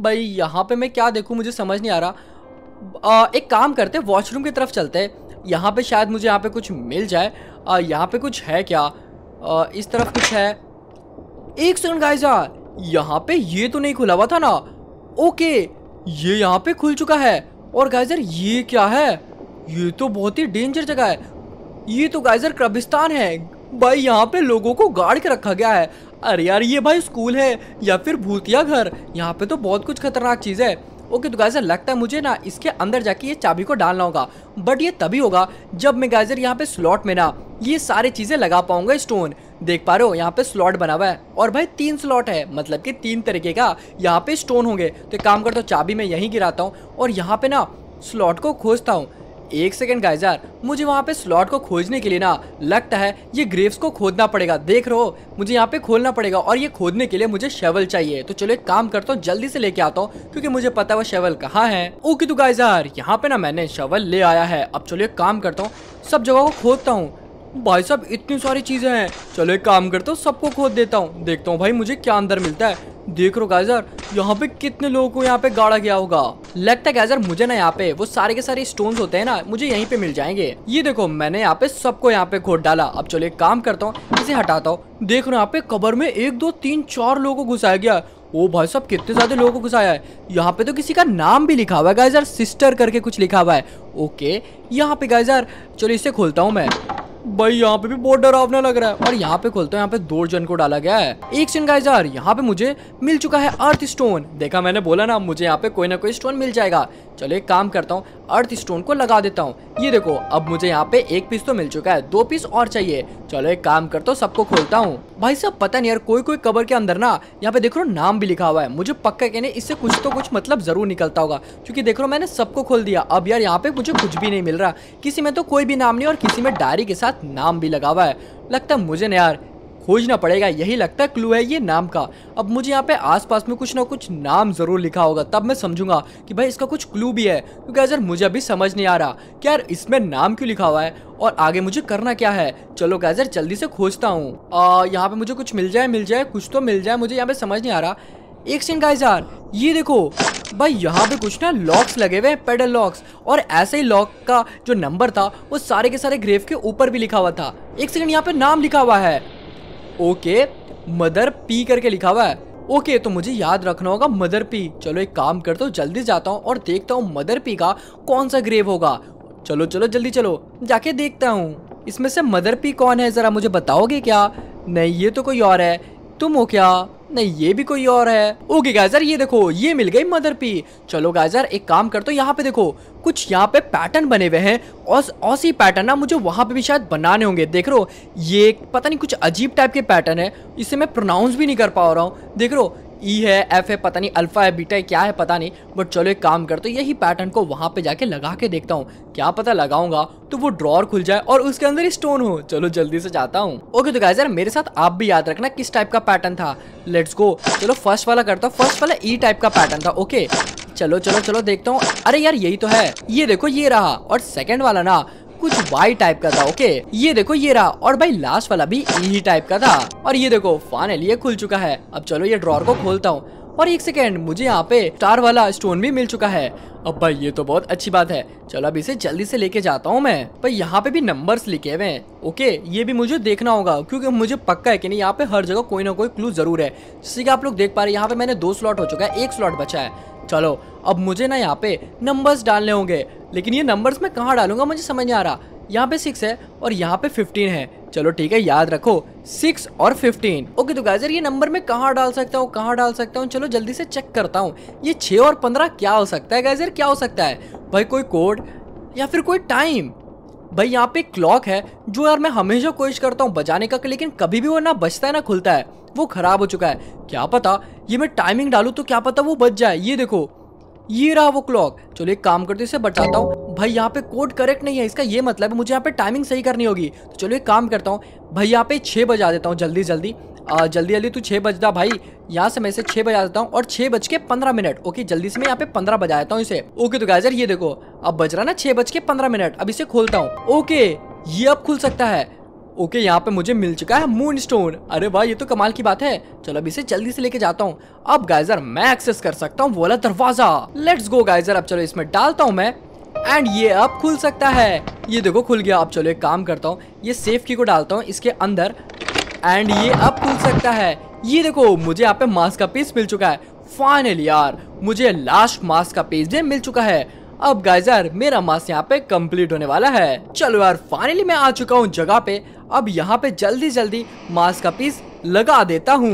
भाई यहाँ पे मैं क्या देखूँ मुझे समझ नहीं आ रहा आ, एक काम करते वॉशरूम की तरफ चलते यहाँ पे शायद मुझे यहाँ पे कुछ मिल जाए यहाँ पे कुछ है क्या आ, इस तरफ कुछ है एक सेकंड यार हाँ। यहाँ पे ये तो नहीं खुला हुआ था ना ओके ये यहाँ पे खुल चुका है और गाइजर ये क्या है ये तो बहुत ही डेंजर जगह है ये तो गाइजर कब्रिस्तान है भाई यहाँ पे लोगों को गाड़ के रखा गया है अरे यार ये भाई स्कूल है या फिर भूतिया घर यहाँ पे तो बहुत कुछ खतरनाक चीज़ है ओके तो गाइजर लगता है मुझे ना इसके अंदर जाके ये चाबी को डालना होगा बट ये तभी होगा जब मैं गाइजर यहाँ पे स्लॉट में ना ये सारी चीज़ें लगा पाऊंगा स्टोन देख पा रहे हो यहाँ पे स्लॉट बना हुआ है और भाई तीन स्लॉट है मतलब कि तीन तरीके का यहाँ पे स्टोन होंगे तो काम करता हूँ चाबी में यहीं गिराता हूँ और यहाँ पे ना स्लॉट को खोजता हूँ एक सेकेंड गाइस मुझे वहाँ पे स्लॉट को खोजने के लिए ना लगता है ये ग्रेव्स को खोदना पड़ेगा देख रहो मुझे यहाँ पे खोलना पड़ेगा और ये खोदने के लिए मुझे शेवल चाहिए तो चलो एक काम करता हूँ जल्दी से लेके आता हूँ क्योंकि मुझे पता है वो शेवल कहाँ है ओके तो गाइस यहाँ पे ना मैंने शेवल ले आया है अब चलो एक काम करता हूँ सब जगह को खोदता हूँ भाई साहब इतनी सारी चीजें हैं चलो एक काम करता हूँ सबको खोद देता हूँ देखता हूँ भाई मुझे क्या अंदर मिलता है देख रो गाइजर यहाँ पे कितने लोगों को यहाँ पे गाड़ा गया होगा लगता है गाइजर मुझे ना यहाँ पे वो सारे के सारे स्टोन्स होते हैं ना मुझे यहीं पे मिल जाएंगे ये देखो मैंने यहाँ पे सबको यहाँ पे खोद डाला अब चलो एक काम करता हूँ इसे हटाता हूँ देख रहा यहाँ पे कबर में एक दो तीन चार लोगों को घुसाया गया ओ भाई साहब कितने ज्यादा लोगों को घुसाया है यहाँ पे तो किसी का नाम भी लिखा हुआ है गाइजर सिस्टर करके कुछ लिखा हुआ है ओके यहाँ पे गाइजर चलो इसे खोलता हूँ मैं भाई यहाँ पे भी बहुत डरावना लग रहा है और यहाँ पे खोलते हैं यहाँ पे दो जन को डाला गया है एक सिन का यार यहाँ पे मुझे मिल चुका है अर्थ स्टोन देखा मैंने बोला ना मुझे यहाँ पे कोई ना कोई स्टोन मिल जाएगा चलो एक काम करता हूँ अर्थ स्टोन को लगा देता हूँ ये देखो अब मुझे यहाँ पे एक पीस तो मिल चुका है दो पीस और चाहिए चलो एक काम करता हूँ सबको खोलता हूँ भाई साहब पता नहीं यार कोई कोई कबर के अंदर ना यहाँ पे देख रो नाम भी लिखा हुआ है मुझे पक्का कहने इससे कुछ तो कुछ मतलब जरूर निकलता होगा क्योंकि देख रो मैंने सबको खोल दिया अब यार यहाँ पे मुझे कुछ भी नहीं मिल रहा किसी में तो कोई भी नाम नहीं और किसी में डायरी के साथ साथ नाम भी लगा हुआ है लगता है मुझे न यार खोजना पड़ेगा यही लगता है क्लू है ये नाम का अब मुझे यहाँ पे आसपास में कुछ ना कुछ नाम ज़रूर लिखा होगा तब मैं समझूंगा कि भाई इसका कुछ क्लू भी है क्योंकि यार मुझे अभी समझ नहीं आ रहा कि यार इसमें नाम क्यों लिखा हुआ है और आगे मुझे करना क्या है चलो गैजर जल्दी से खोजता हूँ यहाँ पे मुझे कुछ मिल जाए मिल जाए कुछ तो मिल जाए मुझे यहाँ पे समझ नहीं आ रहा एक सेकंड गाइस यार ये देखो भाई यहाँ पे कुछ ना लॉक्स लगे हुए हैं पेडल लॉक्स और ऐसे ही लॉक का जो नंबर था वो सारे के सारे ग्रेव के ऊपर भी लिखा हुआ था एक सेकंड यहाँ पे नाम लिखा हुआ है ओके मदर पी करके लिखा हुआ है ओके तो मुझे याद रखना होगा मदर पी चलो एक काम करता हूँ जल्दी जाता हूँ और देखता हूँ मदर पी का कौन सा ग्रेव होगा चलो चलो जल्दी चलो जाके देखता हूँ इसमें से मदर पी कौन है ज़रा मुझे बताओगे क्या नहीं ये तो कोई और है तुम हो क्या नहीं ये भी कोई और है ओके गाइजर ये देखो ये मिल गई मदर पी चलो गाइजर एक काम कर दो तो यहाँ पे देखो कुछ यहाँ पे पैटर्न बने हुए हैं और औसी पैटर्न ना मुझे वहाँ पे भी शायद बनाने होंगे देख रो ये पता नहीं कुछ अजीब टाइप के पैटर्न है इसे मैं प्रोनाउंस भी नहीं कर पा रहा हूँ देख रो ई e है एफ है पता नहीं अल्फ़ा है बीटा है क्या है पता नहीं बट चलो एक काम करते यही पैटर्न को वहाँ पे जाके लगा के देखता हूँ क्या पता लगाऊंगा तो वो ड्रॉर खुल जाए और उसके अंदर ही स्टोन हो चलो जल्दी से जाता हूँ ओके तो गाइजर यार मेरे साथ आप भी याद रखना किस टाइप का पैटर्न था लेट्स गो चलो फर्स्ट वाला करता हूँ फर्स्ट वाला ई e टाइप का पैटर्न था ओके चलो चलो चलो देखता हूँ अरे यार यही तो है ये देखो ये रहा और सेकेंड वाला ना कुछ वाई टाइप का था ओके ये देखो ये रहा और भाई लास्ट वाला भी यही e टाइप का था और ये देखो फाइनली ये खुल चुका है अब चलो ये ड्रॉर को खोलता हूँ और एक सेकेंड मुझे यहाँ पे स्टार वाला स्टोन भी मिल चुका है अब भाई ये तो बहुत अच्छी बात है चलो अब इसे जल्दी से लेके जाता हूँ मैं भाई यहाँ पे भी नंबर्स लिखे हुए हैं ओके ये भी मुझे देखना होगा क्योंकि मुझे पक्का है कि नहीं यहाँ पे हर जगह कोई ना कोई क्लू जरूर है जैसे कि आप लोग देख पा रहे हैं यहाँ पे मैंने दो स्लॉट हो चुका है एक स्लॉट बचा है चलो अब मुझे ना यहाँ पे नंबर्स डालने होंगे लेकिन ये नंबर्स मैं कहाँ डालूंगा मुझे समझ नहीं आ रहा यहाँ पे सिक्स है और यहाँ पे फिफ्टीन है चलो ठीक है याद रखो सिक्स और फिफ्टीन ओके तो गाजर ये नंबर मैं कहाँ डाल सकता हूँ कहाँ डाल सकता हूँ चलो जल्दी से चेक करता हूँ ये छः और पंद्रह क्या हो सकता है गाजर क्या हो सकता है भाई कोई कोड या फिर कोई टाइम भाई यहाँ पे क्लॉक है जो यार मैं हमेशा कोशिश करता हूँ बजाने का लेकिन कभी भी वो ना बजता है ना खुलता है वो खराब हो चुका है क्या पता ये मैं टाइमिंग डालू तो क्या पता वो बच जाए ये देखो ये रहा वो क्लॉक चलो एक काम करते इसे बचाता हूँ भाई यहाँ पे कोड करेक्ट नहीं है इसका ये मतलब मुझे यहाँ पे टाइमिंग सही करनी होगी तो चलो एक काम करता हूँ भाई यहाँ पे छः बजा देता हूँ जल्दी जल्दी आ, जल्दी जल्दी तू तो छः बजता भाई यहाँ से मैं इसे छः बजा देता हूँ और छः बज के पंद्रह मिनट ओके जल्दी से मैं यहाँ पे पंद्रह बजा देता हूँ इसे ओके तो गाजर ये देखो अब बज रहा ना छः बज के पंद्रह मिनट अब इसे खोलता हूँ ओके ये अब खुल सकता है ओके यहाँ पे मुझे मिल चुका है मून स्टोन अरे वाह ये तो कमाल की बात है चलो अब इसे जल्दी से लेके जाता हूँ अब गाइजर मैं एक्सेस कर सकता हूँ वाला दरवाजा लेट्स गो गाइजर अब चलो इसमें डालता हूँ मैं एंड ये अब खुल सकता है ये देखो खुल गया अब चलो एक काम करता हूँ ये सेफ की को डालता हूँ इसके अंदर एंड ये अब खुल सकता है ये देखो मुझे यहाँ पे मास्क का पीस मिल चुका है फाइनल यार मुझे लास्ट मास्क का पीस भी मिल चुका है अब गाइज यार मेरा मास यहाँ पे कंप्लीट होने वाला है चलो यार फाइनली मैं आ चुका हूँ जगह पे अब यहाँ पे जल्दी जल्दी मास का पीस लगा देता हूँ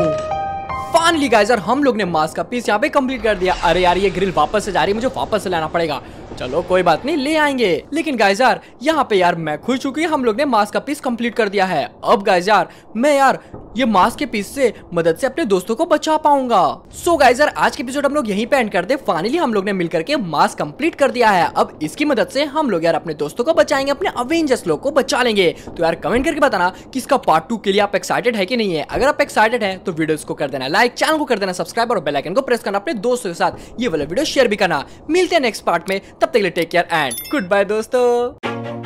फाइनली गाइजर यार हम लोग ने मास का पीस यहाँ पे कंप्लीट कर दिया अरे यार ये ग्रिल वापस से जा रही है मुझे वापस से लाना पड़ेगा चलो कोई बात नहीं ले आएंगे लेकिन गायजार यार यहाँ पे यार मैं खुश चुकी हम लोग ने मास्क का पीस कंप्लीट कर दिया है अब गाइज यार मैं यार ये मास्क के पीस से मदद से अपने दोस्तों को बचा पाऊंगा सो so गाइज आज के एपिसोड हम लोग यहीं पे एंड कर दे फाइनली हम लोग ने मिलकर के मास्क कंप्लीट कर दिया है अब इसकी मदद से हम लोग यार अपने दोस्तों को बचाएंगे अपने अवेंजर्स लोग को बचा लेंगे तो यार कमेंट करके बताना कि इसका पार्ट टू के लिए आप एक्साइटेड है की नहीं है अगर आप एक्साइटेड है तो वीडियो को कर देना लाइक चैनल को कर देना सब्सक्राइब और बेलाइकन को प्रेस करना अपने दोस्तों के साथ ये वाला वीडियो शेयर भी करना मिलते हैं नेक्स्ट पार्ट में तब तक लिए take care and goodbye दोस्तों